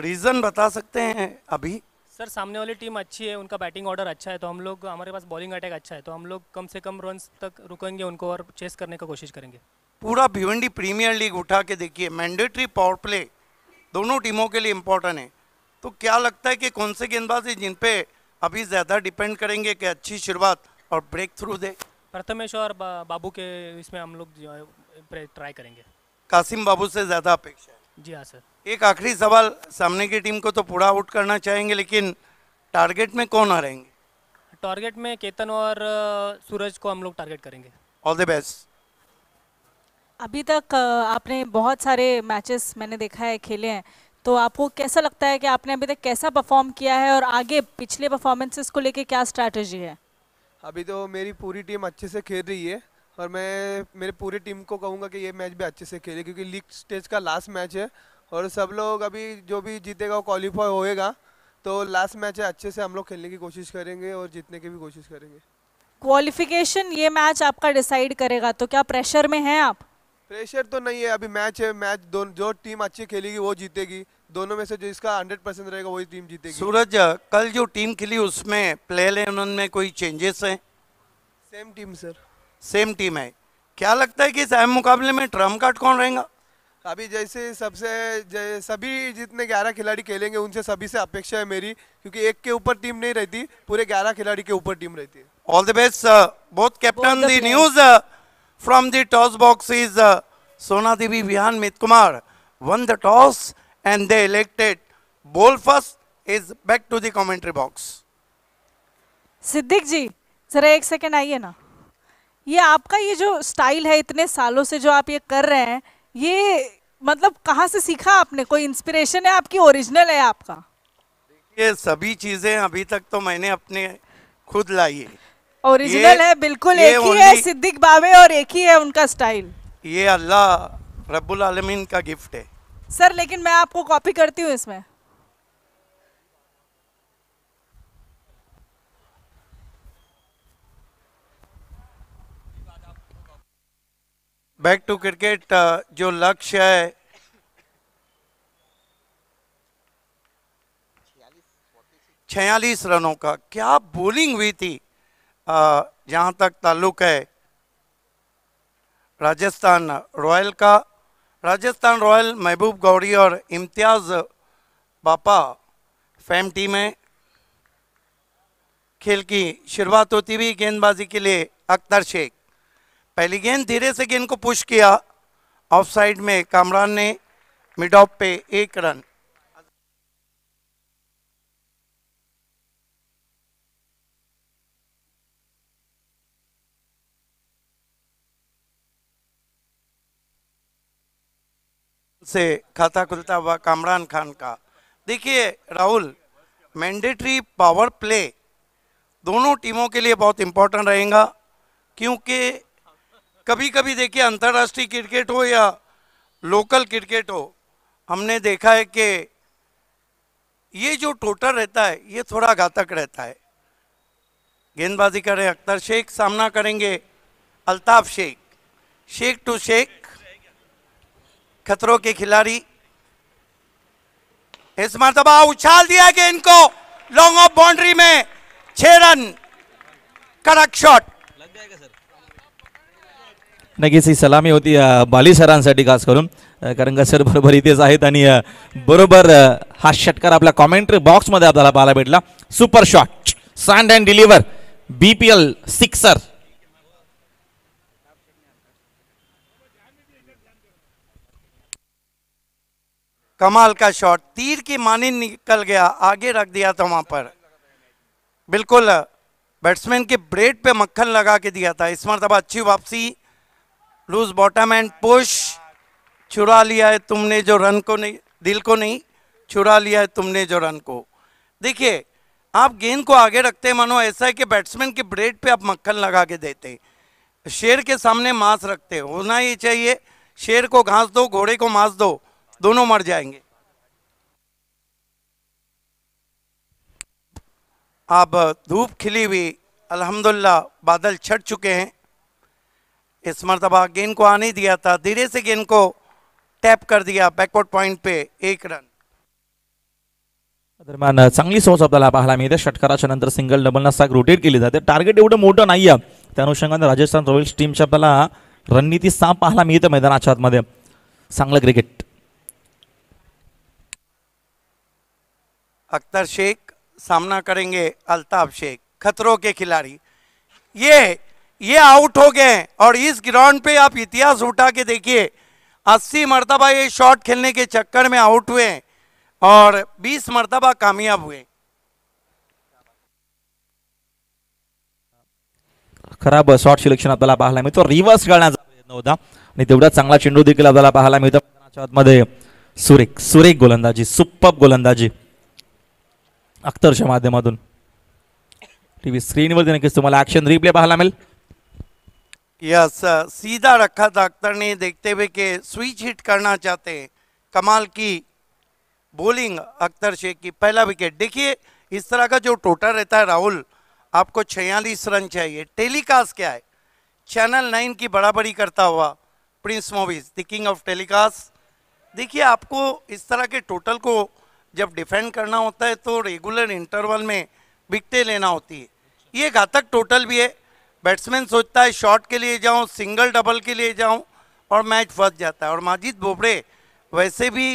रीज़न बता सकते हैं अभी सर सामने वाली टीम अच्छी है उनका बैटिंग ऑर्डर अच्छा है तो हम लोग हमारे पास बॉलिंग अटैक अच्छा है तो हम लोग कम से कम रन तक रुकेंगे उनको और चेस करने का कोशिश करेंगे पूरा भिवंडी प्रीमियर लीग उठा के देखिए मैंडेटरी पावर प्ले दोनों टीमों के लिए इम्पोर्टेंट है तो क्या लगता है कि कौन से गेंदबाज है जिन अभी ज़्यादा डिपेंड करेंगे कि अच्छी शुरुआत और ब्रेक थ्रू दे प्रथमेश और बा, बाबू के इसमें हम लोग ट्राई करेंगे कासिम बाबू से ज़्यादा अपेक्षा है जी हाँ सर एक आखिरी सवाल सामने की टीम को तो पूरा आउट करना चाहेंगे लेकिन टारगेट में कौन आ रहेंगे टारगेट में केतन और सूरज को हम लोग टारगेट करेंगे ऑल द बेस्ट अभी तक आपने बहुत सारे मैचेस मैंने देखा है खेले हैं तो आपको कैसा लगता है कि आपने अभी तक कैसा परफॉर्म किया है और आगे पिछले परफॉर्मेंसेस को लेके क्या स्ट्रैटेजी है अभी तो मेरी पूरी टीम अच्छे से खेल रही है और मैं मेरे पूरी टीम को कहूँगा कि ये मैच भी अच्छे से खेले क्योंकि लीग स्टेज का लास्ट मैच है और सब लोग अभी जो भी जीतेगा वो क्वालिफाई होएगा तो लास्ट मैच है अच्छे से हम लोग खेलने की कोशिश करेंगे और जीतने की भी कोशिश करेंगे क्वालिफिकेशन ये मैच आपका डिसाइड करेगा तो क्या प्रेशर में हैं आप प्रेशर तो नहीं है अभी मैच है मैच दोनों जो टीम अच्छी खेलेगी वो जीतेगी दोनों में से जो इसका 100 परसेंट रहेगा वही टीम जीतेगी सूरज कल जो टीम खेली उसमें प्लेयर इलेवन में कोई चेंजेस हैं same team sir same team है क्या लगता है कि इस अहम मुकाबले में ट्रम्प कार्ड कौन रहेगा अभी जैसे सबसे जै, सभी जितने 11 खिलाड़ी खेलेंगे उनसे सभी से अपेक्षा है मेरी क्योंकि एक के ऊपर टीम नहीं रहती पूरे 11 खिलाड़ी के ऊपर टीम रहती है all the best both captain the news from the toss box is Sona Devi Vihan Mit Kumar won the toss and they elected Bolfus is back to the commentary box. Siddiq ji जरा एक सेकेंड आइए ना ये आपका ये जो स्टाइल है इतने सालों से जो आप ये कर रहे हैं ये मतलब कहाँ से सीखा आपने कोई इंस्पिरेशन है आपकी ओरिजिनल है आपका ये सभी चीजें अभी तक तो मैंने अपने खुद लाई है ओरिजिनल है बिल्कुल एक ही है सिद्दीक बाबे और एक ही है उनका स्टाइल ये अल्लाह रबुल आलमीन का गिफ्ट है सर लेकिन मैं आपको कॉपी करती हूँ इसमें बैक टू क्रिकेट जो लक्ष्य है छियालीस रनों का क्या बोलिंग हुई थी uh, जहां तक ताल्लुक है राजस्थान रॉयल का राजस्थान रॉयल महबूब गौरी और इम्तियाज़ बापा फैम टीम है खेल की शुरुआत होती हुई गेंदबाजी के लिए अख्तर शेख पहली गेंद धीरे से गेंद को पुश किया ऑफ साइड में कामरान ने मिड ऑफ पे एक रन से खाता खुलता हुआ कामरान खान का देखिए राहुल मैंडेटरी पावर प्ले दोनों टीमों के लिए बहुत इम्पोर्टेंट रहेगा क्योंकि कभी कभी देखिए अंतर्राष्ट्रीय क्रिकेट हो या लोकल क्रिकेट हो हमने देखा है कि ये जो टोटल रहता है ये थोड़ा घातक रहता है गेंदबाजी करें अख्तर शेख सामना करेंगे अल्ताफ शेख शेख टू शेख खतरों के खिलाड़ी इस मरतबा उछाल दिया कि इनको लॉन्ग ऑफ बाउंड्री में छह रन कड़क शॉट लग ही सलामी होती बाली सरांसाठी खास करून कारण का सर बरबर इथेच आहेत हा षटकार अपना कॉमेंट्री बॉक्समध्ये आपल्याला पाहायला भेटला super shot stand and deliver BPL sixer कमाल का शॉट तीर की मानी निकल गया आगे रख दिया था वहां पर बिल्कुल बैट्समैन के ब्रेड पे मक्खन लगा के दिया था इस मरतबा अच्छी वापसी लूज बॉटम एंड पुश चुरा लिया है तुमने जो रन को नहीं दिल को नहीं चुरा लिया है तुमने जो रन को देखिए आप गेंद को आगे रखते मानो ऐसा है कि बैट्समैन के ब्रेड पे आप मक्खन लगा के देते शेर के सामने मांस रखते होना ही चाहिए शेर को घास दो घोड़े को मांस दो दोनों मर जाएंगे अब धूप खिली हुई अल्हम्दुलिल्लाह बादल छट चुके हैं इस मरतबा गेंद को आने दिया था धीरे से गेंद को टैप कर दिया बैकवर्ड पॉइंट पे एक रन दरम्यान चांगली सोच आपल्याला पाहायला मिळते षटकाराच्या नंतर सिंगल डबलना साग रोटेट केली जाते टार्गेट एवढं मोठं नाही आहे त्या अनुषंगाने राजस्थान रॉयल्स टीमच्या आपल्याला रणनीती साप पाहायला मिळते मैदानाच्या आतमध्ये चांगलं क्रिकेट अख्तर शेख सामना करेंगे अल्ताफ शेख खतरों के खिलाड़ी ये ये आउट हो गए और इस ग्राउंड पे आप इतिहास उठा के देखिए अस्सी मरतबा ये शॉट खेलने के चक्कर में आउट हुए और बीस मरतबा कामयाब हुए खराब शॉट सिलेक्शन आपल्याला पाहायला मिळतो रिव्हर्स करण्याचा होता चांगला चेंडू देखील आपल्याला पाहायला मिळतो सुरेख सुरेख गोलंदाजी सुप्पब गोलंदाजी अख्तरच्या मध्यम टी स्क्रीन स्क्रीनवरती नक्की तुम्हारा ॲक्शन रिप्ले पहा यस सीधा रखा था अख्तर ने देखते हुए कि स्विच हिट करना चाहते हैं कमाल की बॉलिंग अख्तर शेख की पहला विकेट देखिए इस तरह का जो टोटल रहता है राहुल आपको छियालीस रन चाहिए टेलीकास्ट क्या है चैनल नाइन की बराबरी करता हुआ Prince Movies the king of telecast देखिए आपको इस तरह के टोटल को जब डिफेंड करना होता है तो रेगुलर इंटरवल में विकटें लेना होती है ये घातक टोटल भी है बैट्समैन सोचता है शॉट के लिए जाऊं सिंगल डबल के लिए जाऊं और मैच फंस जाता है और माजिद बोबड़े वैसे भी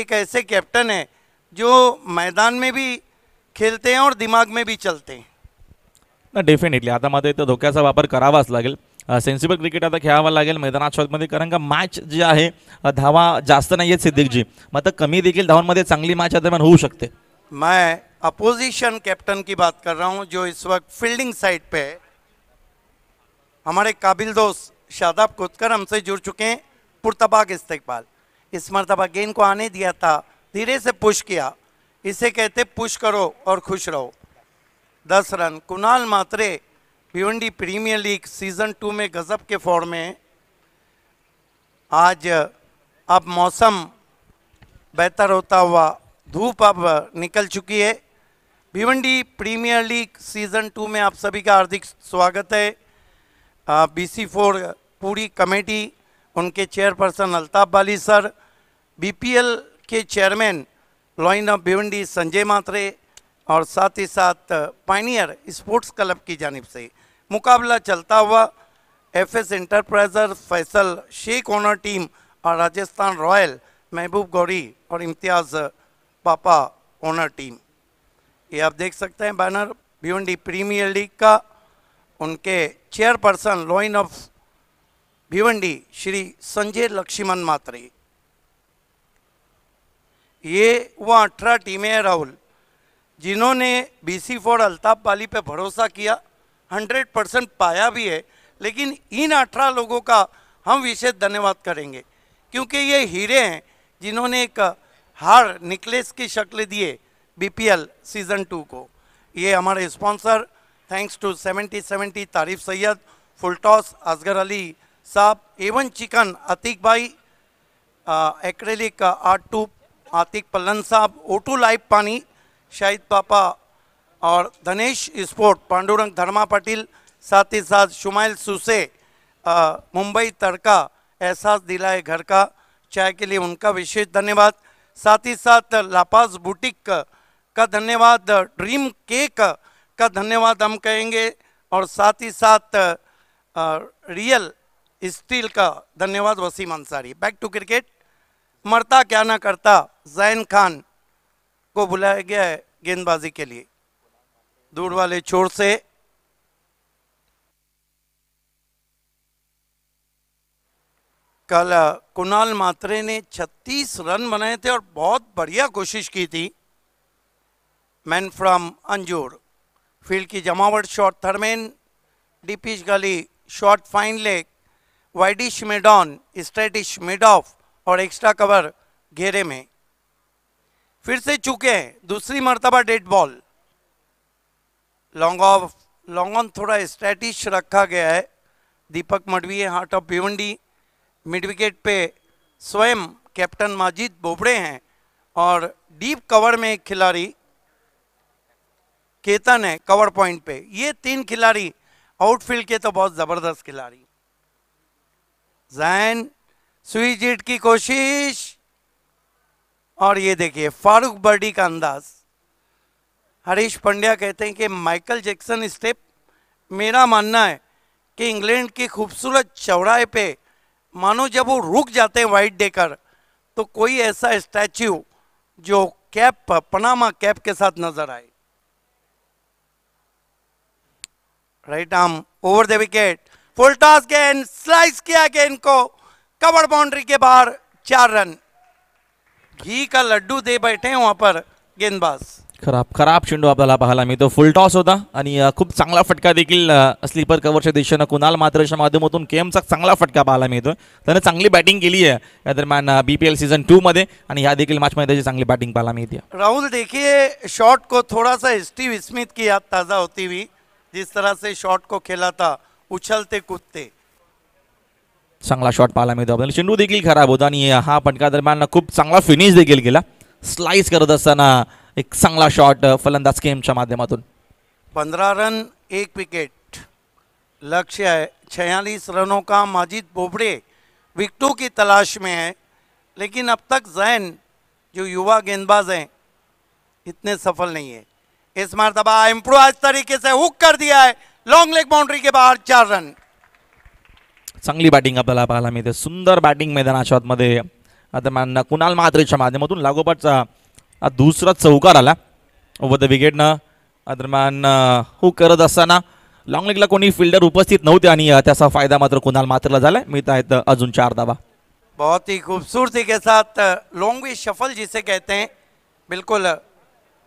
एक ऐसे कैप्टन है जो मैदान में भी खेलते हैं और दिमाग में भी चलते हैं ना डेफिनेटली आता मात्र इथं धोक्याचा वापर करावाच लगे सेंसिबल क्रिकेट आता खेळावा लागेल मैदानात शॉटमध्ये कारण का मॅच जी आहे धावा जास्त नाही आहेत सिद्दीकजी मग आता कमी देखील धावांमध्ये चांगली मॅच या दरम्यान होऊ शकते मैं अपोजिशन कैप्टन की बात कर रहा हूं जो इस वक्त फील्डिंग साइड पे है हमारे काबिल दोस्त शादाब खुदकर हमसे जुड़ चुके हैं पुरतबाग इस्तेकबाल इस मरतबा गेंद को आने दिया था धीरे से पुश किया इसे कहते पुश करो और खुश रहो दस run Kunal Mhatre Bhiwandi premiere League season two में गज़ब के फॉर्म में आज अब मौसम बेहतर होता हुआ धूप अब निकल चुकी है Bhiwandi premiere League season two में आप सभी का हार्दिक स्वागत है बी सी फोर पूरी कमेटी उनके chairperson Altaf Bali sir BPL के chairman lion of Bhiwandi Sanjay Mhatre और साथ ही साथ पाइनियर स्पोर्ट्स क्लब की जानब से मुकाबला चलता हुआ F S enterprises Faisal Shaikh owner team और राजस्थान रॉयल महबूब गौरी और इम्तियाज़ पापा ओनर टीम ये आप देख सकते हैं बैनर भिवंडी प्रीमियर लीग का उनके chairperson lion of Bhiwandi Shri Sanjay Laxman Mhatre ये वो अठारह टीमें हैं राहुल जिन्होंने बीसी फोर अल्ताफ पाली पर भरोसा किया हंड्रेड परसेंट पाया भी है लेकिन इन अठारह लोगों का हम विशेष धन्यवाद करेंगे क्योंकि ये हीरे हैं जिन्होंने एक हार निकलेस की शक्ल दिए बीपीएल सीज़न टू को ये हमारे sponsor thanks to seventy seventy Tarif Syed full toss Asghar Ali साहब एवन चिकन अतीक भाई acrylic art to Atiq Pallan साहब ओटू लाइव पानी शाहिद पापा और धनेश स्पोर्ट पांडुरंग धर्मा पाटिल साथ ही साथ शुमाइल सुसे मुंबई तड़का एहसास दिलाए घर का चाय के लिए उनका विशेष धन्यवाद साथ ही साथ लापास बुटीक का धन्यवाद ड्रीम केक का धन्यवाद हम कहेंगे और साथ ही साथ रियल स्टील का धन्यवाद Waseem Ansari back to cricket मरता क्या ना करता जैन खान को बुलाया गया है गेंदबाजी के लिए दूर वाले छोर से कल कुणाल मात्रे ने 36 रन बनाए थे और बहुत बढ़िया कोशिश की थी मैन फ्रॉम अंजूर फील्ड की जमावट शॉट थर्मेन डीपीज gully short fine leg wideish mid on straightish mid off और एक्स्ट्रा कवर घेरे में फिर से चुके हैं दूसरी मरतबा dead ball long off long on थोड़ा स्ट्रैटिश रखा गया है Deepak Madvi heart of Bhiwandi mid wicket पे स्वयं कैप्टन माजिद बोबड़े हैं और डीप कवर में एक खिलाड़ी केतन है कवर पॉइंट पे ये तीन खिलाड़ी आउटफील्ड के तो बहुत ज़बरदस्त खिलाड़ी जैन स्वीजीट की कोशिश और ये देखिए फारूक बर्डी का अंदाज़ हरीश पंड्या कहते हैं कि माइकल जैक्सन स्टेप मेरा मानना है कि इंग्लैंड की खूबसूरत चौड़ाई पे मानो जब वो रुक जाते हैं वाइट देकर तो कोई ऐसा स्टैच्यू जो कैप पनामा कैप के साथ नजर आए right arm over the wicket full toss गेंद स्लाइस किया गेंद को कवर बाउंड्री के बाहर चार रन घी का लड्डू दे बैठे हैं वहां पर गेंदबाज खराब खराब चेंडू आपल्याला पाहायला मिळतो फुल टॉस होता आणि खूप चांगला फटका देखील स्लीपर कव्हरच्या दिशेनं कुणाल मात्रच्या माध्यमातून केमचा चांगला फटका पाहायला मिळतो त्याने चांगली बॅटिंग केली आहे या दरम्यान B P L season two मध्ये आणि या देखील मध्ये त्याची चांगली बॅटिंग पाहायला मिळते राहुल देखिए शॉट को थोडासा स्टीव की याद ताज़ा होती मी जिस तरह से शॉट को खेला था उछलते कुदते चांगला शॉट पाहायला मिळतो आपल्याला चेंडू देखील खराब होता आणि हा फटका दरम्यान खूप चांगला फिनिश देखील केला स्लाइस करत असताना एक चांगला शॉट फलंदाज के मध्यम पंद्रह रन एक विकेट लक्ष्य है छियालीस रनों का माजिद बोबड़े विकटों की तलाश में है लेकिन अब तक जैन जो युवा गेंदबाज हैं इतने सफल नहीं है इस मरतबा इम्प्रोवाइज तरीके से हुक कर दिया है लॉन्ग लेग बाउंड्री के बाहर चार रन चांगली बैटिंग आपल्याला पाहायला मिळते सुंदर बॅटिंग मैदानाच्या आतमध्ये आता कुणाल मध्यम लगोपाट का आ दूसरा चौकार आला ओवर द न दरम्यान हू करत असताना लॉंग लेगला फिल्डर उपस्थित नौते फायदा मात्र कुणाल मात्र मिलता है अजुन चार धावा बहुत ही खूबसूरती के साथ लॉन्ग भी शफल जिसे कहते हैं बिल्कुल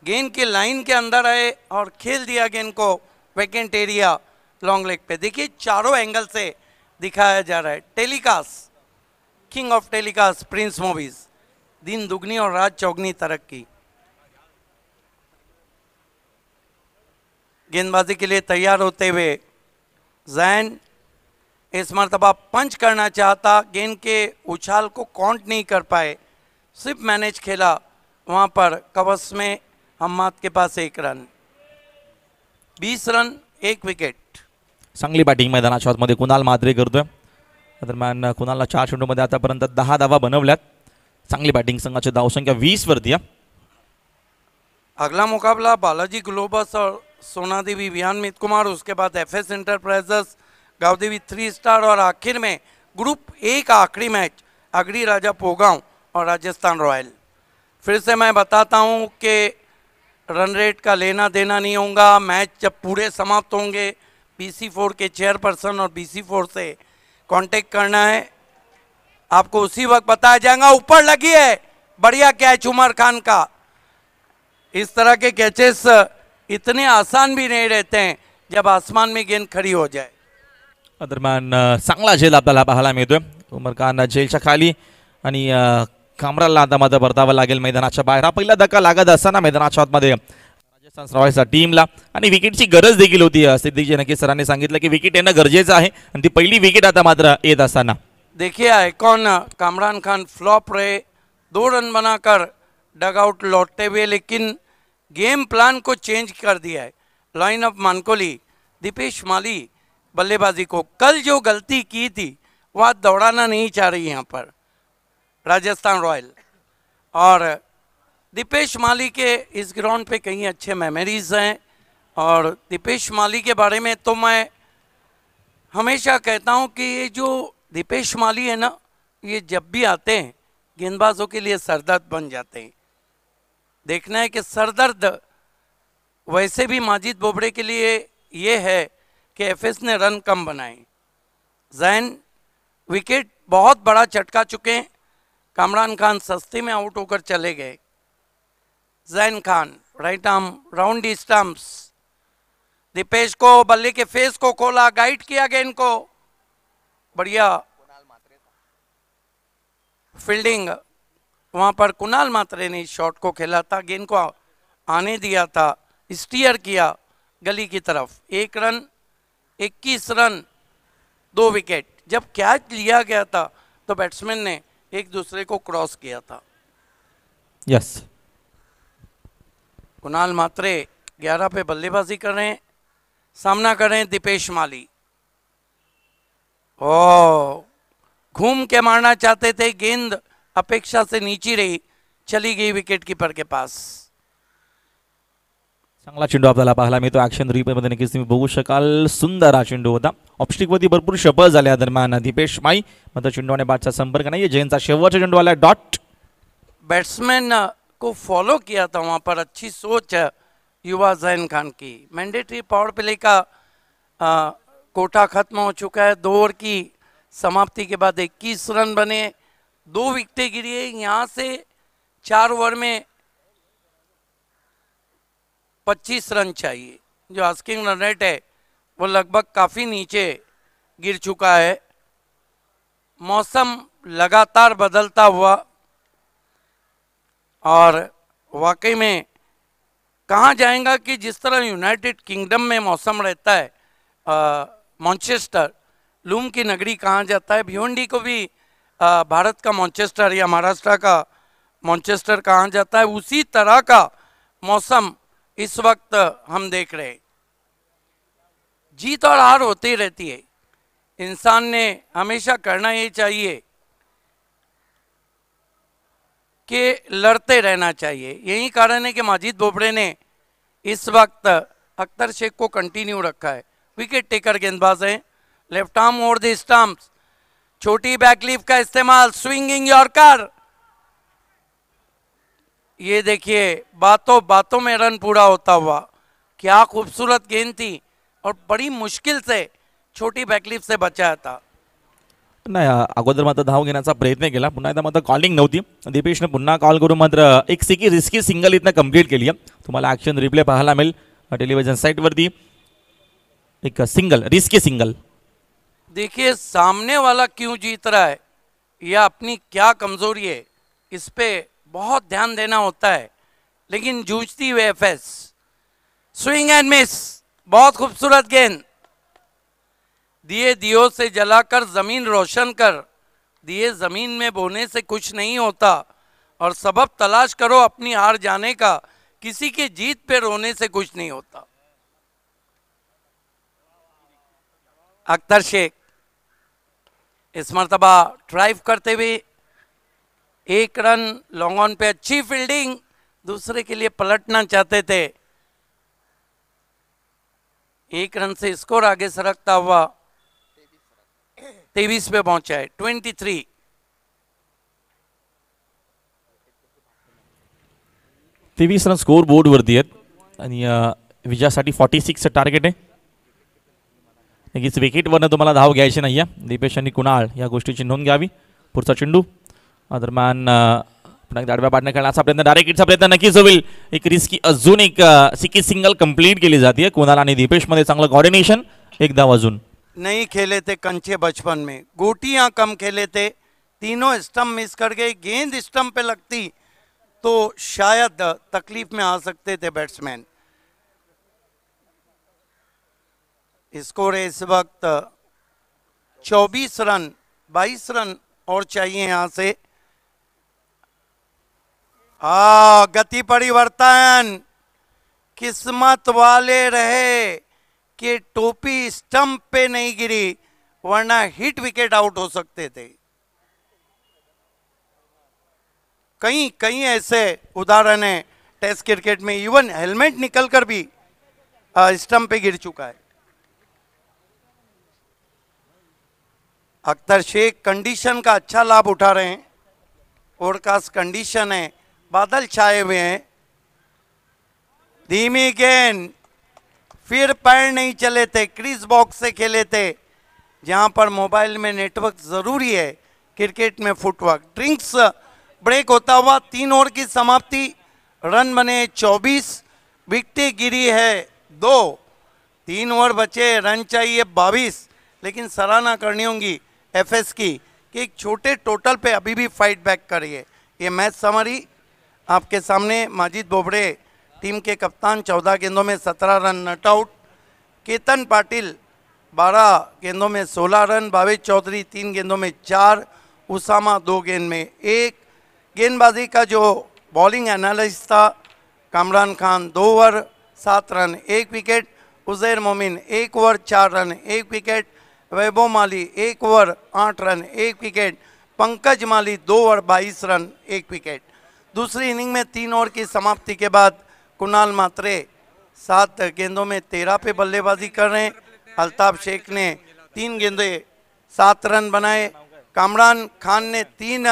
गेंद की लाइन के अंदर आए और खेल दिया गेंद को वैकेंट एरिया लॉन्ग लेग पे देखिए चारों एंगल से दिखाया जा रहा है telecast king of telecast Prince Movies दिन दुगनी और रात चौगनी तरक्की गेंदबाजी के लिए तैयार होते हुए जैन इस मरतबा पंच करना चाहता गेंद के उछाल को काउंट नहीं कर पाए सिर्फ मैनेज खेला वहां पर कवस में हम्माद के पास एक रन बीस रन एक विकेट संगली बैटिंग मैदान मैदानाच्या मे कुल माद्रे करते दरमियान कुनाल चार चेडू मे आतापर्यंत दहा धावा बनवल्यात चांगली संघाच धाव संख्या वीस वरती अगला मुकाबला बालाजी ग्लोबस और देवी विहान मित कुमार उसके बाद F S enterprises Gavdevi three star और आखिर में ग्रुप ए का आखिरी मैच अगड़ी राजा पोगांव और राजस्थान रॉयल फिर से मैं बताता हूँ कि रन रेट का लेना देना नहीं होगा मैच जब पूरे समाप्त होंगे बी सी फोर के चेयरपर्सन और बी सी फोर से कॉन्टेक्ट करना है आपको उसी वक्त बताया जाएगा ऊपर लगी है बढ़िया कैच उमर खान का इस तरह के कैचेस इतने आसान भी नहीं रहते हैं जब आसमान में गेंद खड़ी हो जाए दरम्यान चांगला झेल आपल्याला पाहायला मिळतोय उमर खान झेलच्या खाली आणि कामराला आता मध्ये परतावं लागेल मैदानाच्या बाहेर हा पहिला धक्का लागत असताना मैदानाच्या आतमध्ये राजस्थान रॉयल्सच्या टीमला आणि विकेटची गरज देखील होती सिद्धिकजी नक्की सरांनी सांगितलं की विकेट येणं गरजेचं आहे आणि ती पहिली विकेट आता मात्र येत असताना देखिए आइकॉन कामरान खान फ्लॉप रहे दो रन बनाकर डगआउट लौटते हुए लेकिन गेम प्लान को चेंज कर दिया है लाइन ऑफ मानकोली दीपेश माली बल्लेबाजी को कल जो गलती की थी वह दौड़ाना नहीं चाह रही यहाँ पर राजस्थान रॉयल और दीपेश माली के इस ग्राउंड पे कई अच्छे मेमोरीज हैं और दीपेश माली के बारे में तो मैं हमेशा कहता हूँ कि ये जो दीपेश माली है ना ये जब भी आते हैं गेंदबाजों के लिए सरदर्द बन जाते हैं देखना है कि सरदर्द वैसे भी माजिद बोबड़े के लिए ये है कि एफएस ने रन कम बनाए जैन विकेट बहुत बड़ा चटका चुके हैं कामरान खान सस्ते में आउट होकर चले गए Zain Khan right arm round stumps Deepesh को बल्ले के फेस को खोला गाइड किया गया इनको बढ़िया फील्डिंग वहां पर कुणाल मात्रे ने शॉट को खेला था गेंद को आने दिया था स्टीयर किया गली की तरफ एक रन 21 रन दो विकेट जब कैच लिया गया था तो बैट्समैन ने एक दूसरे को क्रॉस किया था यस yes. कुणाल मात्रे 11 पे बल्लेबाजी कर रहे हैं सामना कर रहे हैं दीपेश माली ओ घूम के मारना चाहते थे गेंद अपेक्षा से नीची रही चली गई विकेट कीपर के पास चांगला चेंडू आपल्याला पाहायला मिळतो ऍक्शन रिप्लेमध्ये नक्कीच तुम्ही बघू शकाल सुंदर हा चेंडू होता ऑप्शिक वी भरपूर शपथ जाए दरमियान दीपेश माई मत चेंडू ने बाद संपर्क नहीं नाही जैनचा शेवटचा चेंडू आला डॉट बैट्समैन को फॉलो किया था वहां पर अच्छी सोच है युवा जैन खान की मैंडेटरी पावर प्ले का कोटा खत्म हो चुका है दो ओवर की समाप्ति के बाद 21 रन बने दो विकटे गिरी यहाँ से चार ओवर में 25 रन चाहिए जो आस्किंग रन रेट है वो लगभग काफ़ी नीचे गिर चुका है मौसम लगातार बदलता हुआ और वाकई में कहा जाएगा कि जिस तरह यूनाइटेड किंगडम में मौसम रहता है आ, मॉन्चेस्टर लूम की नगरी कहा जाता है भिवंडी को भी भारत का मॉन्चेस्टर या महाराष्ट्र का मॉन्चेस्टर कहा जाता है उसी तरह का मौसम इस वक्त हम देख रहे हैं जीत और हार होती रहती है इंसान ने हमेशा करना ये चाहिए कि लड़ते रहना चाहिए यही कारण है कि माजिद बोबड़े ने इस वक्त अख्तर शेख को कंटिन्यू रखा है विकेट टेकर गेंदबाज हैं लेफ्ट आर्म और दी स्टम्प्स छोटी बैकलीफ का इस्तेमाल स्विंगिंग यॉर्कर ये देखिए बातों बातों में रन पूरा होता हुआ क्या खूबसूरत गेंद थी और बड़ी मुश्किल से छोटी बैकलीफ से बचाया था नाही अगोदर मात्र धाव घेण्याचा प्रयत्न केला पुन्हा एकदा मात्र कॉलिंग नव्हती दीपेशनं पुन्हा कॉल करून मात्र एक सिकी रिस्की सिंगल इतना कंप्लीट के लिए तुम्हारा ॲक्शन रिप्ले पाहायला टेलिविजन साइट वरती एक सिंगल रिस्की सिंगल देखिए सामने वाला क्यों जीत रहा है या अपनी क्या कमजोरी है इस पर बहुत ध्यान देना होता है लेकिन जूझती हुए F S swing and miss बहुत खूबसूरत गेंद दिए दियो से जलाकर जमीन रोशन कर दिए जमीन में बोने से कुछ नहीं होता और सबब तलाश करो अपनी हार जाने का किसी के जीत पे रोने से कुछ नहीं होता अख्तर शेख इस मरतबा ड्राइव करते हुए एक रन लॉन्ग ऑन पे अच्छी फील्डिंग दूसरे के लिए पलटना चाहते थे एक रन से स्कोर आगे सरकता हुआ तेईस पे पहुंचा है ट्वेंटी थ्री तेवीस रन स्कोर बोर्ड आहेत आणि विजयासाठी फॉर्टी सिक्सचं टार्गेट है विकेट विकेटवरनं तुम्हारा धाव घया नहीं है दीपेश आणि हा गोषी गोष्टीची नोंद घ्यावी पुढचा चेंडू दरमान पुन्हा दाडव्या पाडण्या खेळण्याचा प्रयत्न डायरेक्ट का प्रयत्न नक्की होईल एक रिस्की अजून एक सिक्की सिंगल कंप्लीट के लिए जती है कुणाल दीपेश मे चांगल कॉर्डिनेशन एक धाव अजु नहीं खेले थे कंचे बचपन में गोटियाँ कम खेले थे तीनों स्टम्प मिस कर गए गेंद स्टम्प पे लगती तो शायद तकलीफ में आ सकते थे बैट्समैन स्कोर है इस वक्त 24 रन 22 रन और चाहिए यहां से आ गति परिवर्तन किस्मत वाले रहे कि टोपी स्टंप पे नहीं गिरी वरना हिट विकेट आउट हो सकते थे कई कई ऐसे उदाहरण है टेस्ट क्रिकेट में इवन हेलमेट निकलकर भी स्टंप पे गिर चुका है अख्तर शेख कंडीशन का अच्छा लाभ उठा रहे हैं खास कंडीशन है बादल छाए हुए हैं धीमी गेंद फिर पैर नहीं चले थे क्रिस बॉक्स से खेले थे जहाँ पर मोबाइल में नेटवर्क ज़रूरी है क्रिकेट में फुटवर्क ड्रिंक्स ब्रेक होता हुआ तीन ओवर की समाप्ति रन बने 24 विकटे गिरी है दो तीन ओवर बचे रन चाहिए 22 लेकिन सराहना करनी होगी एफएस की कि एक छोटे टोटल पे अभी भी फाइट बैक करिए ये मैच समरी आपके सामने माजिद बोबड़े टीम के कप्तान चौदह गेंदों में सत्रह run not out Ketan Patil बारह गेंदों में सोलह रन भावेश चौधरी तीन गेंदों में चार उसामा दो गेंद में एक गेंदबाजी का जो बॉलिंग एनालिस्ट था कामरान खान दो ओवर सात रन एक विकेट उजैर मोमिन एक ओवर चार रन एक विकेट वैभव माली एक ओवर आठ रन एक विकेट पंकज माली दो ओवर बाईस रन एक विकेट दूसरी इनिंग में तीन ओवर की समाप्ति के बाद कुणाल मात्रे सात गेंदों में तेरह पे बल्लेबाजी कर रहे हैं अल्ताफ शेख ने तीन गेंदे सात रन बनाए कामरान खान ने तीन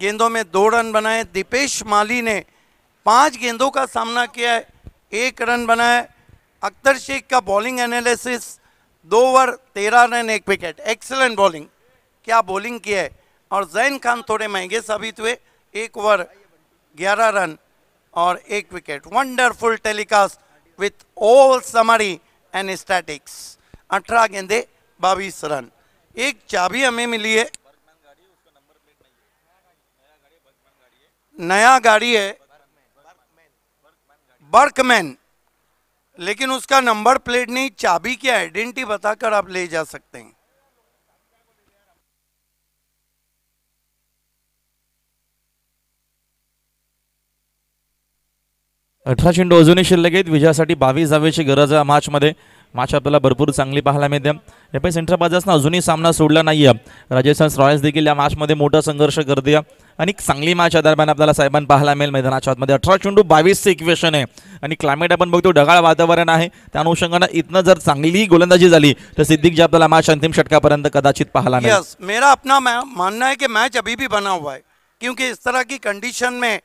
गेंदों में दो रन बनाए दीपेश माली ने पांच गेंदों का सामना किया है एक रन बनाया अख्तर शेख का बॉलिंग एनालिसिस दो ओवर तेरह रन एक विकेट एक्सलेंट बॉलिंग क्या बॉलिंग की है और जैन खान थोड़े महंगे साबित हुए एक ओवर ग्यारह रन और एक wicket wonderful telecast with all summary and statics अठारह गेंदे बाईस रन एक चाबी हमें मिली है नया गाड़ी है बर्कमैन लेकिन उसका नंबर प्लेट नहीं चाबी की आइडेंटिटी बताकर आप ले जा सकते हैं अठरा चेंडू अजूनही शिल्लक आहेत विजयासाठी बावीस जावेची गरज आहे मध्ये मॅच आपल्याला भरपूर चांगली पाहायला मिळते एफ आय सेंटर बाजासनं अजूनही सामना सोडला नाही आहे राजस्थान रॉयल्स देखील या मध्ये मोठा संघर्ष करते आणि चांगली मॅच दरम्यान आपल्याला साहेबांना पाहायला मिळेल मैदानाच्या आतमध्ये अठरा चेंडू बावीसचं इक्वेशन आहे आणि क्लायमेट आपण बघतो ढगाळ वातावरण आहे त्या अनुषंगानं इथनं जर चांगली गोलंदाजी झाली तर सिद्दीक जी आपल्याला मॅच अंतिम षटकापर्यंत कदाचित पाहायला मिळेल मेरा अपना मानना है की मैच अभी भी बना हुआ है क्योंकि इस तरह की कंडीशन में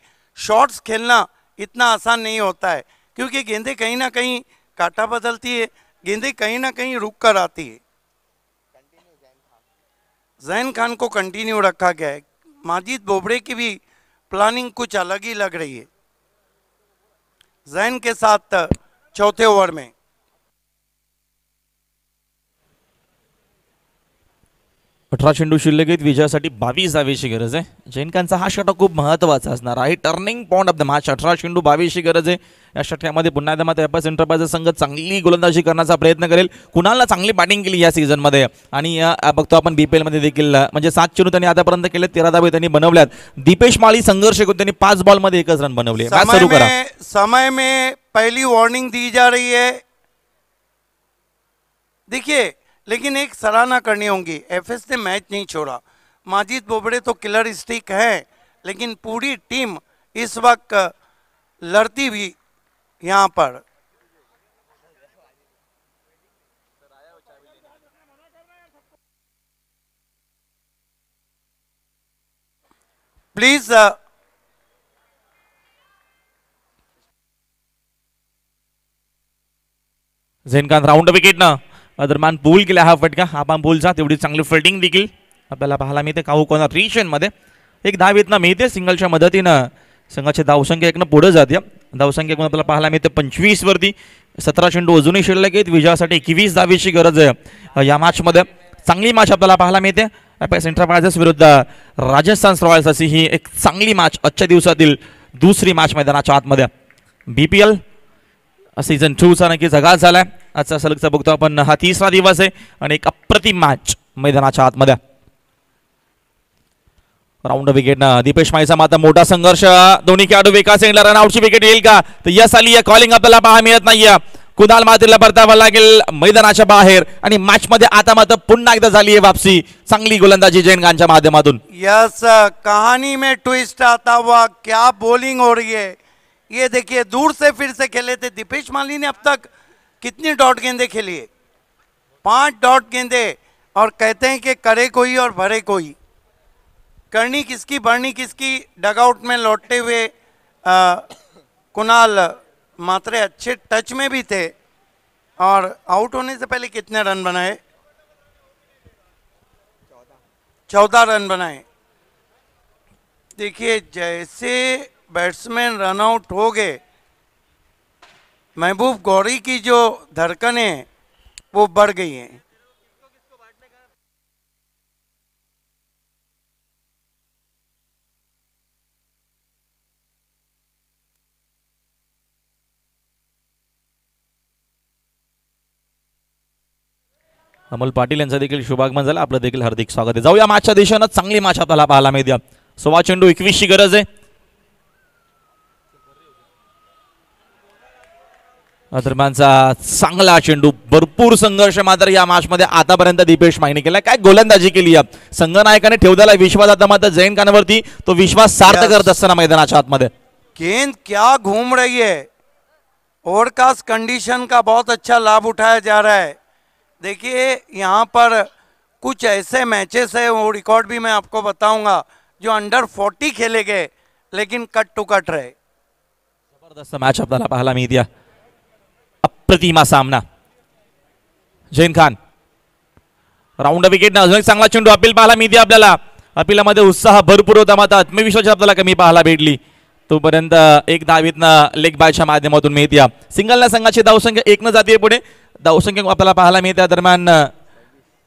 शॉर्ट्स खेलना इतना आसान नहीं होता है क्योंकि गेंदे कहीं ना कहीं काटा बदलती है गेंदे कहीं ना कहीं रुक कर आती है जैन खान को कंटिन्यू रखा गया है माजिद बोबड़े की भी प्लानिंग कुछ अलग ही लग रही है जैन के साथ चौथे ओवर में अठरा चेंडू शिल्लक विजयासाठी बावीस धावेची गरज आहे जैनकांचा हा षटक खूप महत्वाचा असणार आहे turning point of the match अठरा चेंडू बावीसची गरज आहे या षटकामध्ये पुन्हा एकदा मात्र एपस एंटरप्राइजेस संघ चांगली गोलंदाजी करण्याचा प्रयत्न करेल कुणाला चांगली बॅटिंग केली या सीझनमध्ये आणि बघतो आपण बीपीएल मध्ये देखील म्हणजे सात चेंडू त्यांनी आतापर्यंत केले तेरा धावे त्यांनी बनवल्यात दीपेश माळी संघर्ष करून त्यांनी पाच बॉलमध्ये एकच रन बनवले समय मे पहिली वॉर्निंग दी जा रही है लेकिन एक सराहना करनी होगी एफ ने मैच नहीं छोड़ा माजिद बोबड़े तो किलर स्टिक हैं लेकिन पूरी टीम इस वक्त लड़ती भी यहाँ पर प्लीज जिनका राउंड विकेट ना दरम्यान बोल केला हा फटका आपण बोलचा तेवढी चांगली फिल्डिंग देखील आपल्याला पाहायला मिळते काहू कोणा रिशनमध्ये एक धाव येत ना मिळते सिंगलच्या मदतीनं संघाची धावसंख्या एकनं पुढं जाते धावसंख्या आपल्याला पाहायला मिळते पंचवीसवरती सतरा चेंडू अजूनही शिल्लक आहेत विजयासाठी एकवीस दहावीसची गरज आहे या मॅचमध्ये चांगली मॅच आपल्याला पाहायला मिळते एस एंटरप्रायझेस विरुद्ध राजस्थान रॉयल्स अशी ही एक चांगली मॅच आजच्या दिवसातील दुसरी मॅच मैदानाच्या आतमध्ये बी पी एल सीझन चा नक्कीच आघात झालाय आजचा सलगचा बघतो आपण हा तिसरा दिवस आहे आणि एक अप्रतिम मॅच मैदानाच्या आतमध्ये राऊंड विकेट ना दीपेश माईचा माता मोठा संघर्ष दोन्ही खेळाडू विकास रन आउटची विकेट येईल का तर यस आली या कॉलिंग आपल्याला पाहा मिळत नाहीये कुदाल मातीला परतावा लागेल मैदानाच्या बाहेर आणि मॅच मध्ये आता मात्र पुन्हा एकदा झाली आहे वापसी चांगली गोलंदाजी गांच्या माध्यमातून यस कहाणी में ट्विस्ट आता हुआ क्या बॉलिंग हो रही है ये देखिए दूर से फिर से खेले थे दीपेश माली ने अब तक कितनी डॉट गेंदे खेली पांच डॉट गेंदे और कहते हैं कि करे कोई और भरे कोई करनी किसकी भरनी किसकी डगआउट में लौटते हुए कुणाल मात्रे अच्छे टच में भी थे और आउट होने से पहले कितने रन बनाए चौदह रन बनाए देखिए जैसे बैट्समैन रनआउट हो गए महबूब गौरी की जो धडकने वो बढ़ गई हैं अमोल पाटील यांचा देखील शुभागमन झालं आपलं देखील हार्दिक स्वागत आहे जाऊया माझ्या दिशेनं चांगली माछा आपल्याला पाहायला माहिती सोवा चेंडू एकवीसची गरज आहे दरमान चांगला चेंडू भरपूर संघर्ष मात्र या मे आतापर्यंत दीपेश मायने के लिए गोलंदाजी के लिए संघनायकाने ने विश्वास आता मात्र जैन वरती तो विश्वास सार्थ करत मैदान मैदानाच्या आतमध्ये गेंद क्या घूम रही है ओवरकास्ट कंडीशन का बहुत अच्छा लाभ उठाया जा रहा है देखिए यहाँ पर कुछ ऐसे मैचेस है वो रिकॉर्ड भी मैं आपको बताऊंगा जो अंडर फोर्टी खेले गए लेकिन कट टू कट रहे जबरदस्त मैच अपना पहला मीडिया प्रतिमा सामना जैन खान राऊंड विकेट अजून एक चांगला चेंडू अपील पाहायला मिळते आपल्याला अपिलामध्ये उत्साह भरपूर होता मात्र आत्मविश्वास आपल्याला कमी पाहायला भेटली तोपर्यंत एक दहावीतनं लेग बायच्या माध्यमातून मिळते सिंगल संघाची धावसंख्या एक न जाते पुढे धावसंख्या आपल्याला पाहायला मिळते दरम्यान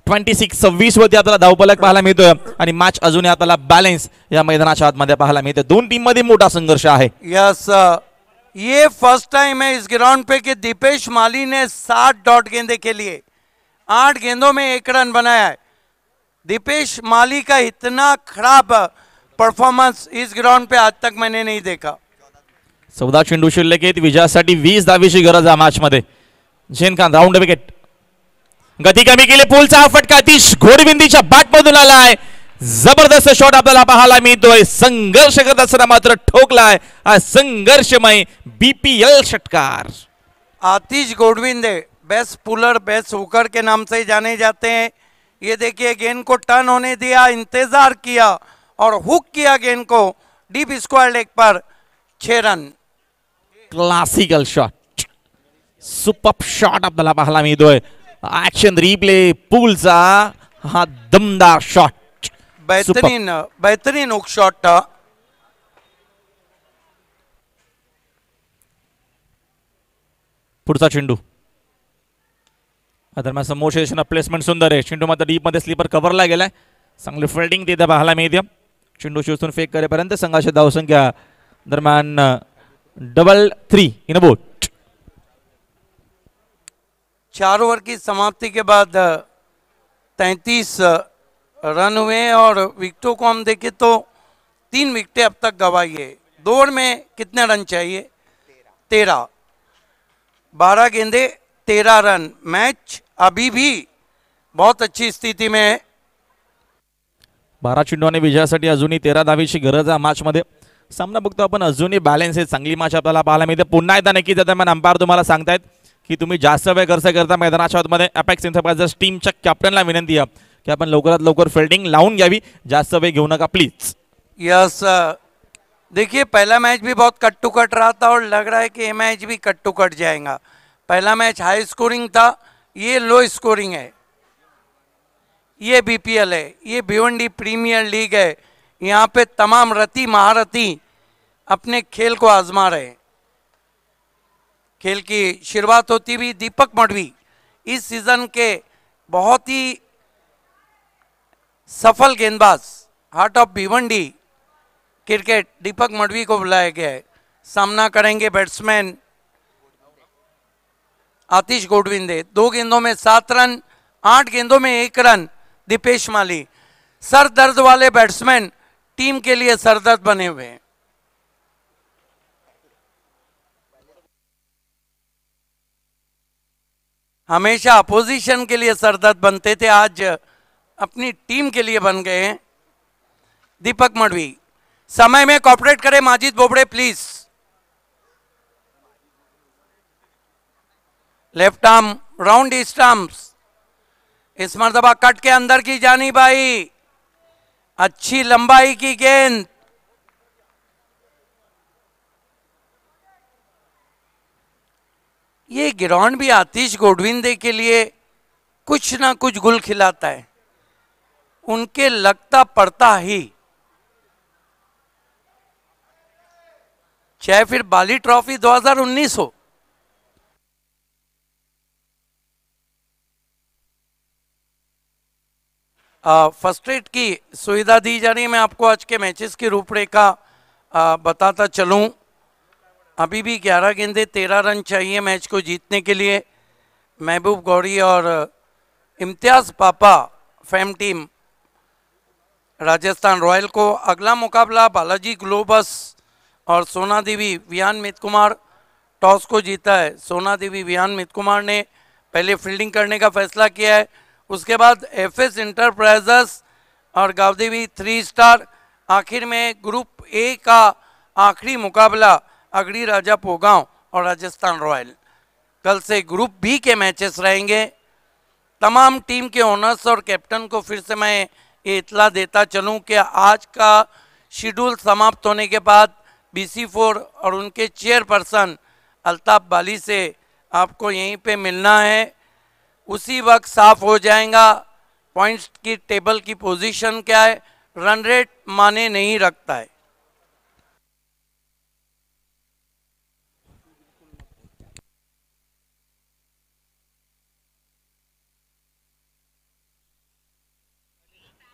ट्वेंटी सिक्स सव्वीस वरती आपल्याला धावपलक पाहायला मिळतोय आणि मॅच अजूनही आपल्याला बॅलेन्स या मैदानाच्या आतमध्ये पाहायला मिळतं दोन टीम मध्ये मोठा संघर्ष आहे यस uh, ये फर्स्ट टाइम है इस ग्राउंड पे कि दीपेश माली ने सात डॉट गेंदे के लिए आठ गेंदों में एक रन बनाया है दीपेश माली का इतना खराब परफॉर्मेंस इस ग्राउंड पे आज तक मैंने नहीं देखा चौदह चेंडू शिल्लक विजय विजयासाठी वीस की गरज मध्य मॅचमध्ये झेनखान राउंड विकेट गति कमी केली पोलचा फटका अतिश बैट मधुन आला है जबरदस्त शॉट आपल्याला पाहायला मिळतोय संघर्ष करता मात्र ठोकला है संघर्षमय बीपीएल षटकार Atish Godvinde best puller best hooker के नाम से जाने जाते हैं ये देखिए गेंद को टर्न होने दिया इंतजार किया और हुक किया गेंद को डीप स्क्वायर लेग पर छह run classical shot super shot आपल्याला पाहायला एक्शन ऍक्शन पुल सा हा दमदार शॉट बेहतरीन बेहतरीन हुक शॉट था पुढचा चेंडू दरम्यान समोर शेषनं प्लेसमेंट सुंदर आहे चेंडू मात्र डीप डीपमध्ये स्लीपर कव्हरला गेलाय चांगली फिल्डिंग तिथे पाहायला मिळते चेंडू शोसून फेक करेपर्यंत संघाची धावसंख्या दरम्यान डबल थ्री इन बोट चार ओवर की समाप्ति के बाद अं, तैतीस अं, रन हुए और विकटों को हम देखें तो तीन विकटें अब तक गवाई है दौड़ में कितने रन चाहिए तेरह बारह गेंदे तेरह रन मैच अभी भी बहुत अच्छी स्थिति में है बारा चेंडूने विजयासाठी अजूनही तेरा की गरज आहे मध्य सामना बघतो आपण अजूनही बैलेंस आहे चांगली मॅच आपल्याला पाहायला मिळते पुन्हा एकदा नक्की दरमियान अंपायर तुम्हाला सांगतायत की तुम्ही जास्त वेळ खर्च करता मैदानाच्या आतमध्ये अपेक्स इंटरप्राइजेस टीमच्या कॅप्टनला विनंती आहे की आपण लवकरात लवकर फिल्डिंग लावून घ्यावी जास्त वेळ घेऊ नका प्लीज यस देखिए पहला मैच भी बहुत कट टू कट रहा था और लग रहा है कि ये मैच भी कट टू कट जाएगा पहला मैच हाई स्कोरिंग था ये लो स्कोरिंग है ये बीपीएल है ये भिवंडी प्रीमियर लीग है यहाँ पे तमाम रति महारथी अपने खेल को आजमा रहे हैं खेल की शुरुआत होती हुई दीपक मडवी इस सीज़न के बहुत ही सफल गेंदबाज heart of Bhiwandi cricket Deepak Madvi को बुलाया गया है सामना करेंगे बैट्समैन आतिश गोडविंदे दो गेंदों में सात रन आठ गेंदों में एक रन दीपेश माली सर दर्द वाले बैट्समैन टीम के लिए सरदर्द बने हुए हैं हमेशा अपोजिशन के लिए सरदर्द बनते थे आज अपनी टीम के लिए बन गए हैं दीपक मडवी समय में कॉपरेट करें Majid Bobade please left arm round stumps इस मरतबा कट के अंदर की जानी भाई अच्छी लंबाई की गेंद ये ग्राउंड भी आतिश गोडविंदे के लिए कुछ ना कुछ गुल खिलाता है उनके लगता पड़ता ही चाहे फिर बाली ट्रॉफी 2019 हो फर्स्ट एड की सुविधा दी जा रही है मैं आपको आज के मैचेस की रूपरेखा बताता चलूं अभी भी 11 गेंदे 13 रन चाहिए मैच को जीतने के लिए महबूब गौरी और इम्तियाज़ पापा फैम टीम राजस्थान रॉयल को अगला मुकाबला बालाजी ग्लोबस और सोना देवी वियान मित कुमार टॉस को जीता है सोना देवी वियान मित कुमार ने पहले फील्डिंग करने का फैसला किया है उसके बाद एफ एस और गावदेवी थ्री स्टार आखिर में ग्रुप ए का आखिरी मुकाबला अगड़ी राजा पोगांव और राजस्थान रॉयल कल से ग्रुप बी के मैचेस रहेंगे तमाम टीम के ओनर्स और कैप्टन को फिर से मैं ये इतला देता चलूं कि आज का शेड्यूल समाप्त होने के बाद बीसी फोर और उनके चेयरपर्सन अल्ताफ बाली से आपको यहीं पे मिलना है उसी वक्त साफ हो जाएगा पॉइंट्स की टेबल की पोजीशन क्या है रन रेट माने नहीं रखता है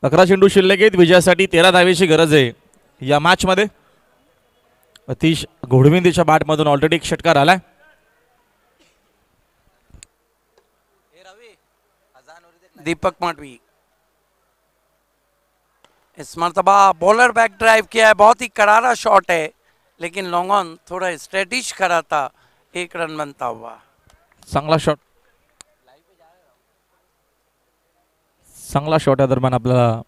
अकरा चेंडू शिल्लक आहेत विजयासाठी तेरा धावेची गरज आहे या मॅचमध्ये अतिश घोडविंदीच्या बॅटमधून ऑलरेडी एक षटकार आलाय दीपक माटवी इस मरतबा बॉलर बैक ड्राइव किया है बहुत ही करारा शॉट है लेकिन लॉन्ग ऑन थोड़ा स्ट्रेटिश करा था एक रन बनता हुआ चांगला शॉट चांगला शॉट या दरम्यान आपल्याला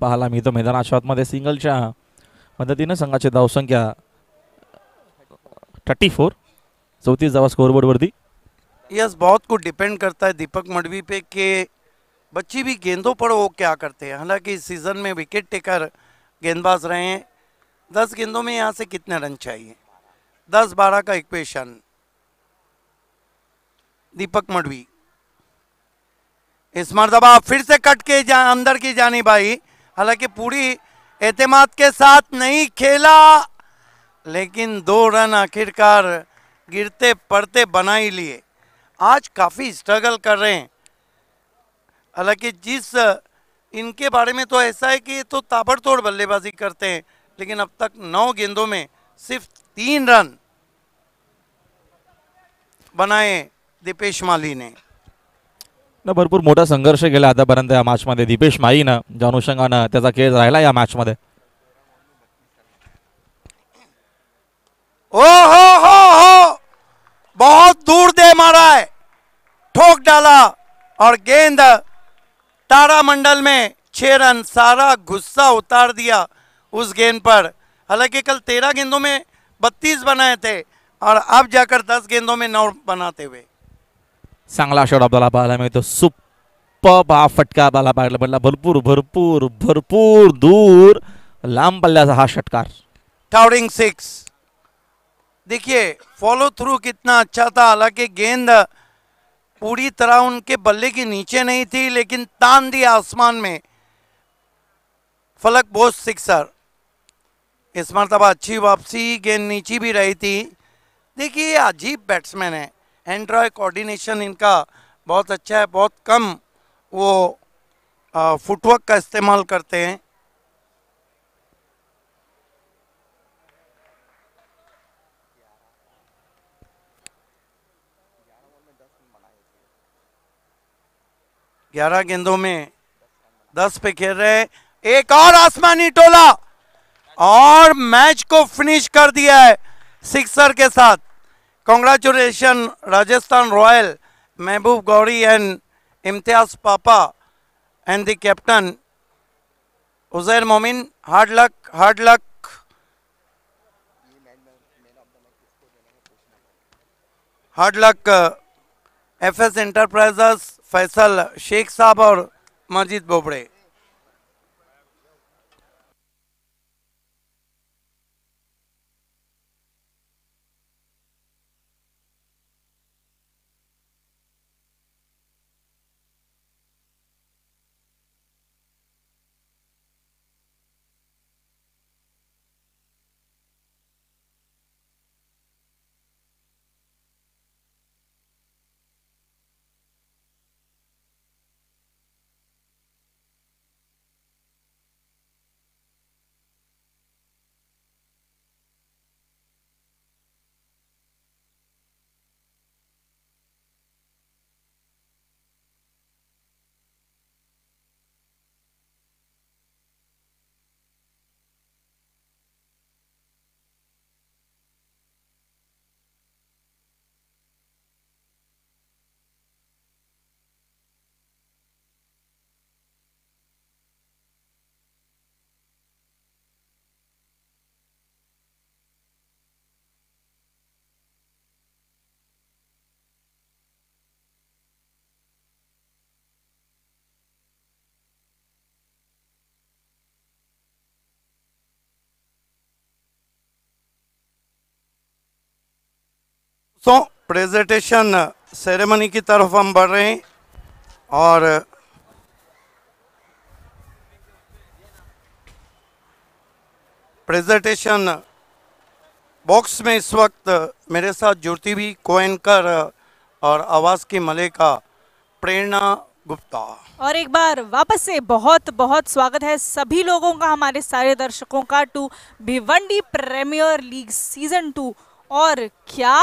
पाहायला मिळतं मैदाना शॉटमध्ये मदतीन संघा धाव संख्या थर्टी फोर चौतीस धावा वरती यस बहुत कुछ डिपेंड करता है दीपक मडवी पे के बच्ची भी गेंदों पर वो क्या करते हैं हालांकि इस सीज़न में विकेट टेकर गेंदबाज रहे हैं दस गेंदों में यहाँ से कितने रन चाहिए दस बारह का इक्वेशन दीपक मडवी इस मरतबा फिर से कट के जा अंदर की जानी भाई हालांकि पूरी एतमाद के साथ नहीं खेला लेकिन दो रन आखिरकार गिरते पड़ते बना ही लिए आज काफ़ी स्ट्रगल कर रहे हैं हालांकि जिस इनके बारे में तो ऐसा है कि ये तो ताबड़तोड़ बल्लेबाजी करते हैं लेकिन अब तक नौ गेंदों में सिर्फ तीन रन बनाए दीपेश माली ने ना भरपूर मोटा संघर्ष गए आतापर्यंत या मॅचमध्ये दीपेश माईनं ज्या अनुषंगानं त्याचा खेळ राहिला या मॅचमध्ये ओ हो हो हो बहुत दूर दे मारा है ठोक डाला और गेंद तारा मंडल में छह रन सारा गुस्सा उतार दिया उस गेंद पर हालांकि कल तेरह गेंदों में बत्तीस बनाए थे और अब जाकर दस गेंदों में नौ बनाते हुए चांगला शॉट आपल्याला पाहायला मिळतो सुप्प हा फटका बाला पाहायला पडला भरपूर भरपूर भरपूर दूर लांब पल्ल्याचा हा षटकार टावरिंग सिक्स देखिए फॉलो थ्रू कितना अच्छा था हालांकि गेंद पूरी तरह उनके बल्ले के नीचे नहीं थी लेकिन तान दिया आसमान में फलक बोस सिक्सर इस मरतबा अच्छी वापसी गेंद नीचे भी रही थी देखिए ये अजीब बैट्समैन है एंड्रॉय कोऑर्डिनेशन इनका बहुत अच्छा है बहुत कम वो फुटवर्क का इस्तेमाल करते हैं ग्यारह गेंदों में दस पे खेल रहे हैं एक और आसमानी टोला और मैच को फिनिश कर दिया है सिक्सर के साथ Congratulations Rajasthan Royal, Mehboob Gauri and Imtiaz Papa and the captain Uzair Momin. Hard luck, hard luck. Hard luck FS enterprises Faisal Shaikh साहब और मजीद बोबड़े दोस्तों प्रेजेंटेशन सेरेमनी की तरफ हम बढ़ रहे हैं और प्रेजेंटेशन बॉक्स में इस वक्त मेरे साथ ज्योति भी कोयनकर और आवाज़ की का प्रेरणा गुप्ता और एक बार वापस से बहुत बहुत स्वागत है सभी लोगों का हमारे सारे दर्शकों का to Bhiwandi premiere League season two और क्या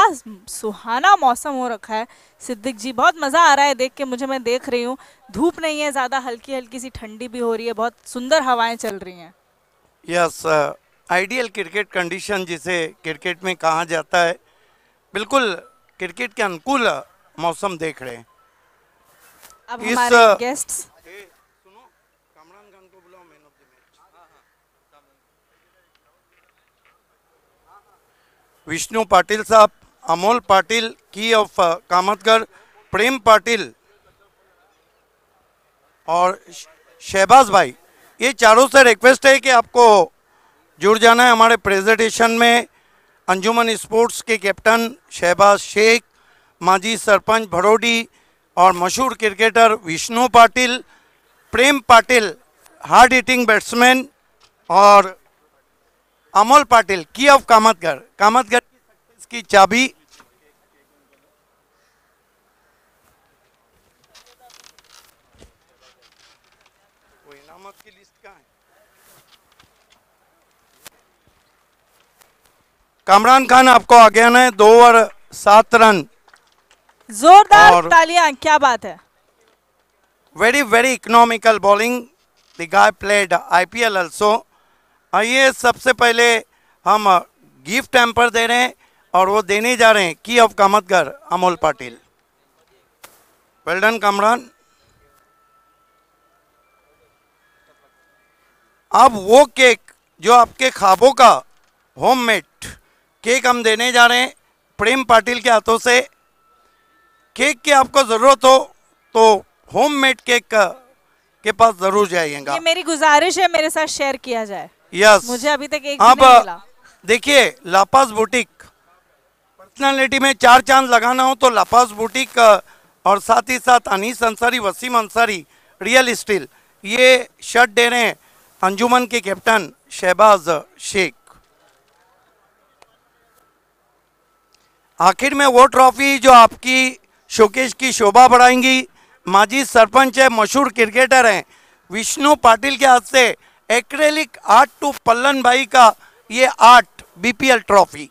सुहाना मौसम हो रखा है सिद्दिक जी बहुत मज़ा आ रहा है देख के मुझे मैं देख रही हूँ धूप नहीं है ज़्यादा हल्की हल्की सी ठंडी भी हो रही है बहुत सुंदर हवाएं चल रही हैं यस आइडियल क्रिकेट कंडीशन जिसे क्रिकेट में कहा जाता है बिल्कुल क्रिकेट के अनुकूल मौसम देख रहे हैं अब इस हमारे गेस्ट्स uh, विष्णु पाटिल साहब अमोल पाटिल की ऑफ uh, कामतगढ़ प्रेम पाटिल और शहबाज भाई ये चारों से रिक्वेस्ट है कि आपको जुड़ जाना है हमारे प्रेजेंटेशन में अंजुमन स्पोर्ट्स के कैप्टन शहबाज शेख माजी सरपंच भरोडी और मशहूर cricketer Vishnu Patil Prem Patil hard hitting batsman और अमोल पाटिल की ऑफ कामतगढ़ कामतगढ़ की चाबी कामरान खान आपको आगे आना है दो और सात रन जोरदार तालियां क्या बात है very very economical bowling the guy played IPL also आइए हाँ, सबसे पहले हम गिफ्ट पर दे रहे हैं और वो देने जा रहे हैं की ऑफ कामतगर अमोल पाटिल वेल्डन कामरान अब वो केक जो आपके खाबों का होममेड केक हम देने जा रहे हैं प्रेम पाटिल के हाथों से केक की आपको ज़रूरत हो तो होममेड केक का के पास ज़रूर जाइएगा मेरी गुजारिश है मेरे साथ शेयर किया जाए यस मुझे अभी तक एक आप देखिए लापास बुटीक पर्सनालिटी में चार चांद लगाना हो तो लापास बुटीक और साथ ही साथ अनिस अंसारी वसीम अंसारी रियल स्टील ये शर्ट दे रहे हैं अंजुमन के कैप्टन शहबाज शेख आखिर में वो ट्रॉफी जो आपकी शोकेश की शोभा बढ़ाएंगी माजी सरपंच है मशहूर क्रिकेटर हैं विष्णु पाटिल के हाथ से एक्रेलिक आर्ट टू पल्लन भाई का ये आर्ट बीपीएल ट्रॉफी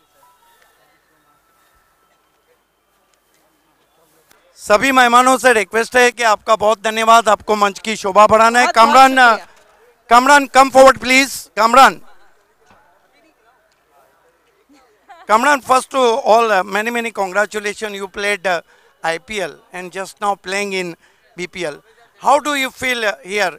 सभी मेहमानों से रिक्वेस्ट है कि आपका बहुत धन्यवाद आपको मंच की शोभा बढ़ाना है Kamran Kamran come forward please Kamran Kamran first all many many congratulation you played IPL and just now playing in BPL how do you feel here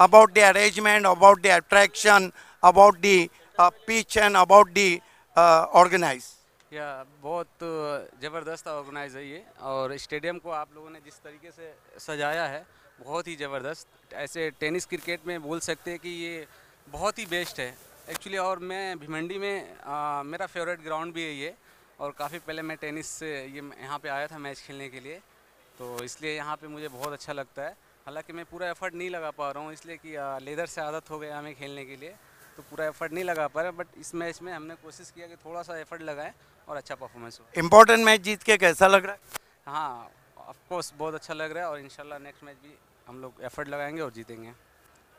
about the arrangement, about the attraction, about the uh, pitch and about the uh, organize. या बहुत ज़बरदस्त organise है ये और stadium को आप लोगों ने जिस तरीके से सजाया है बहुत ही ज़बरदस्त ऐसे टेनिस क्रिकेट में बोल सकते हैं कि ये बहुत ही बेस्ट है एक्चुअली और मैं भिमंडी में आ, uh, मेरा फेवरेट ग्राउंड भी है ये और काफ़ी पहले मैं टेनिस से ये यहाँ पे आया था मैच खेलने के लिए तो इसलिए यहाँ पे मुझे बहुत अच्छा लगता है हालांकि मैं पूरा एफर्ट नहीं लगा पा रहा हूँ इसलिए कि लेदर से आदत हो गया हमें खेलने के लिए तो पूरा एफर्ट नहीं लगा पा रहा बट इस मैच में हमने कोशिश किया कि थोड़ा सा एफर्ट लगाएं और अच्छा परफॉर्मेंस हो इम्पोर्टेंट मैच जीत के कैसा लग रहा है हाँ ऑफकोर्स बहुत अच्छा लग रहा है और इन नेक्स्ट मैच भी हम लोग एफर्ट लगाएंगे और जीतेंगे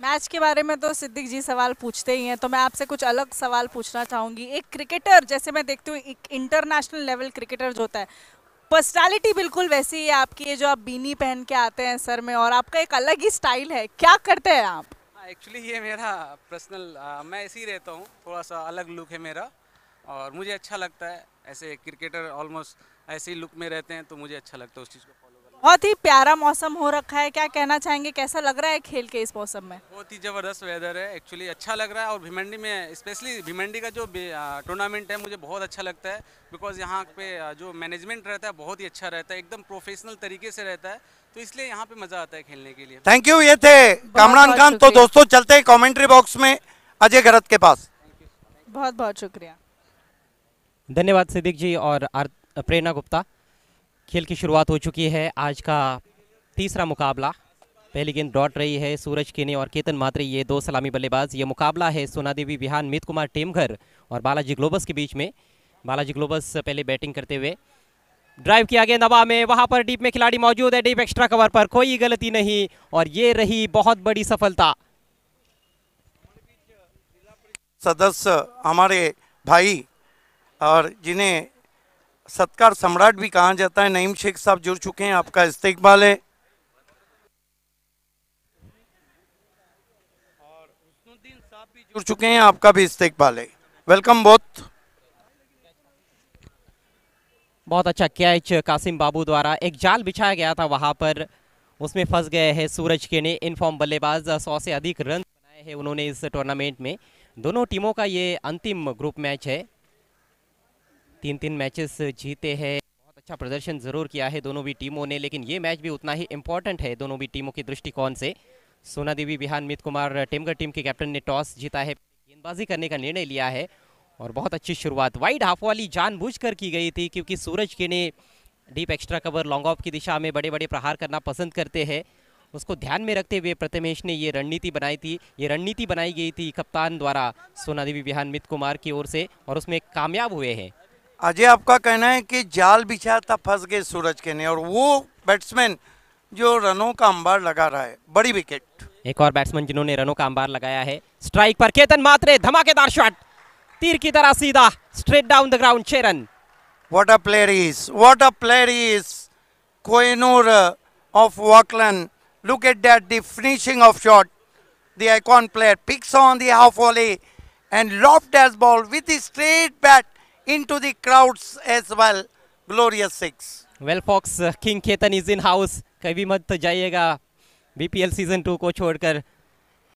मैच के बारे में तो सिद्दीक जी सवाल पूछते ही हैं तो मैं आपसे कुछ अलग सवाल पूछना चाहूँगी एक क्रिकेटर जैसे मैं देखती हूँ एक इंटरनेशनल लेवल क्रिकेटर जो होता है पर्सनालिटी बिल्कुल वैसी है आपकी ये जो आप बीनी पहन के आते हैं सर में और आपका एक अलग ही स्टाइल है क्या करते हैं आप एक्चुअली हाँ, ये मेरा पर्सनल मैं ऐसे ही रहता हूँ थोड़ा सा अलग लुक है मेरा और मुझे अच्छा लगता है ऐसे क्रिकेटर ऑलमोस्ट ऐसे ही लुक में रहते हैं तो मुझे अच्छा लगता है उस चीज़ को बहुत ही प्यारा मौसम हो रखा है क्या कहना चाहेंगे कैसा लग रहा है खेल के इस मौसम में बहुत ही ज़बरदस्त वेदर है एक्चुअली अच्छा लग रहा है और भिमंडी में स्पेशली भिमंडी का जो टूर्नामेंट है मुझे बहुत अच्छा लगता है बिकॉज यहाँ पे जो मैनेजमेंट रहता है बहुत ही अच्छा रहता है एकदम प्रोफेशनल तरीके से रहता है तो इसलिए यहाँ पे मज़ा आता है खेलने के लिए थैंक यू ये थे कामरान खान तो दोस्तों चलते हैं कॉमेंट्री बॉक्स में अजय गरत के पास बहुत बहुत शुक्रिया धन्यवाद सिद्दीक जी और प्रेरणा गुप्ता खेल की शुरुआत हो चुकी है आज का तीसरा मुकाबला पहली गेंद डॉट रही है सूरज केने और केतन मात्रे ये दो सलामी बल्लेबाज ये मुकाबला है सोना देवी बिहान मित कुमार टेमघर और बालाजी ग्लोबस के बीच में बालाजी ग्लोबस पहले बैटिंग करते हुए ड्राइव किया गया नवा में वहां पर डीप में खिलाड़ी मौजूद है डीप एक्स्ट्रा कवर पर कोई गलती नहीं और ये रही बहुत बड़ी सफलता सदस्य हमारे भाई और जिन्हें सत्कार सम्राट भी कहा जाता है नईम शेख साहब जुड़ चुके हैं आपका इस्तेकबाल है और हुसनुद्दीन साहब भी जुड़ चुके हैं आपका भी इस्तेकबाल है वेलकम बहुत बहुत अच्छा कैच कासिम बाबू द्वारा एक जाल बिछाया गया था वहां पर उसमें फंस गए हैं सूरज के ने इनफॉर्म बल्लेबाज सौ से अधिक रन बनाए हैं उन्होंने इस टूर्नामेंट में दोनों टीमों का ये अंतिम ग्रुप मैच है तीन तीन मैचेस जीते हैं बहुत अच्छा प्रदर्शन ज़रूर किया है दोनों भी टीमों ने लेकिन ये मैच भी उतना ही इम्पोर्टेंट है दोनों भी टीमों के दृष्टिकोण से सोना देवी बिहान मित कुमार टेमगढ़ टीम के कैप्टन ने टॉस जीता है गेंदबाजी करने का निर्णय लिया है और बहुत अच्छी शुरुआत वाइड हाफ वाली जानबूझकर की गई थी क्योंकि सूरज के ने deep extra cover long off की दिशा में बड़े बड़े प्रहार करना पसंद करते हैं उसको ध्यान में रखते हुए प्रथमेश ने ये रणनीति बनाई थी ये रणनीति बनाई गई थी कप्तान द्वारा सोना देवी बिहान मित कुमार की ओर से और उसमें कामयाब हुए हैं अजय आपका कहना है कि जाल बिछा था फंस गए सूरज के ने और वो बैट्समैन जो रनों का अंबार लगा रहा है बड़ी विकेट एक और बैट्समैन जिन्होंने रनों का अंबार लगाया है स्ट्राइक पर केतन मात्रे धमाकेदार शॉट तीर की तरह सीधा स्ट्रेट डाउन द ग्राउंड छह रन what a player is what a player is Kohinoor of Walkland look at that the finishing of shot the icon player picks on the half volley and lofts that ball with the straight bat into the crowds as well. Glorious six. Well, Fox, King Ketan is in house. कभी मत जाइएगा BPL season to को छोड़कर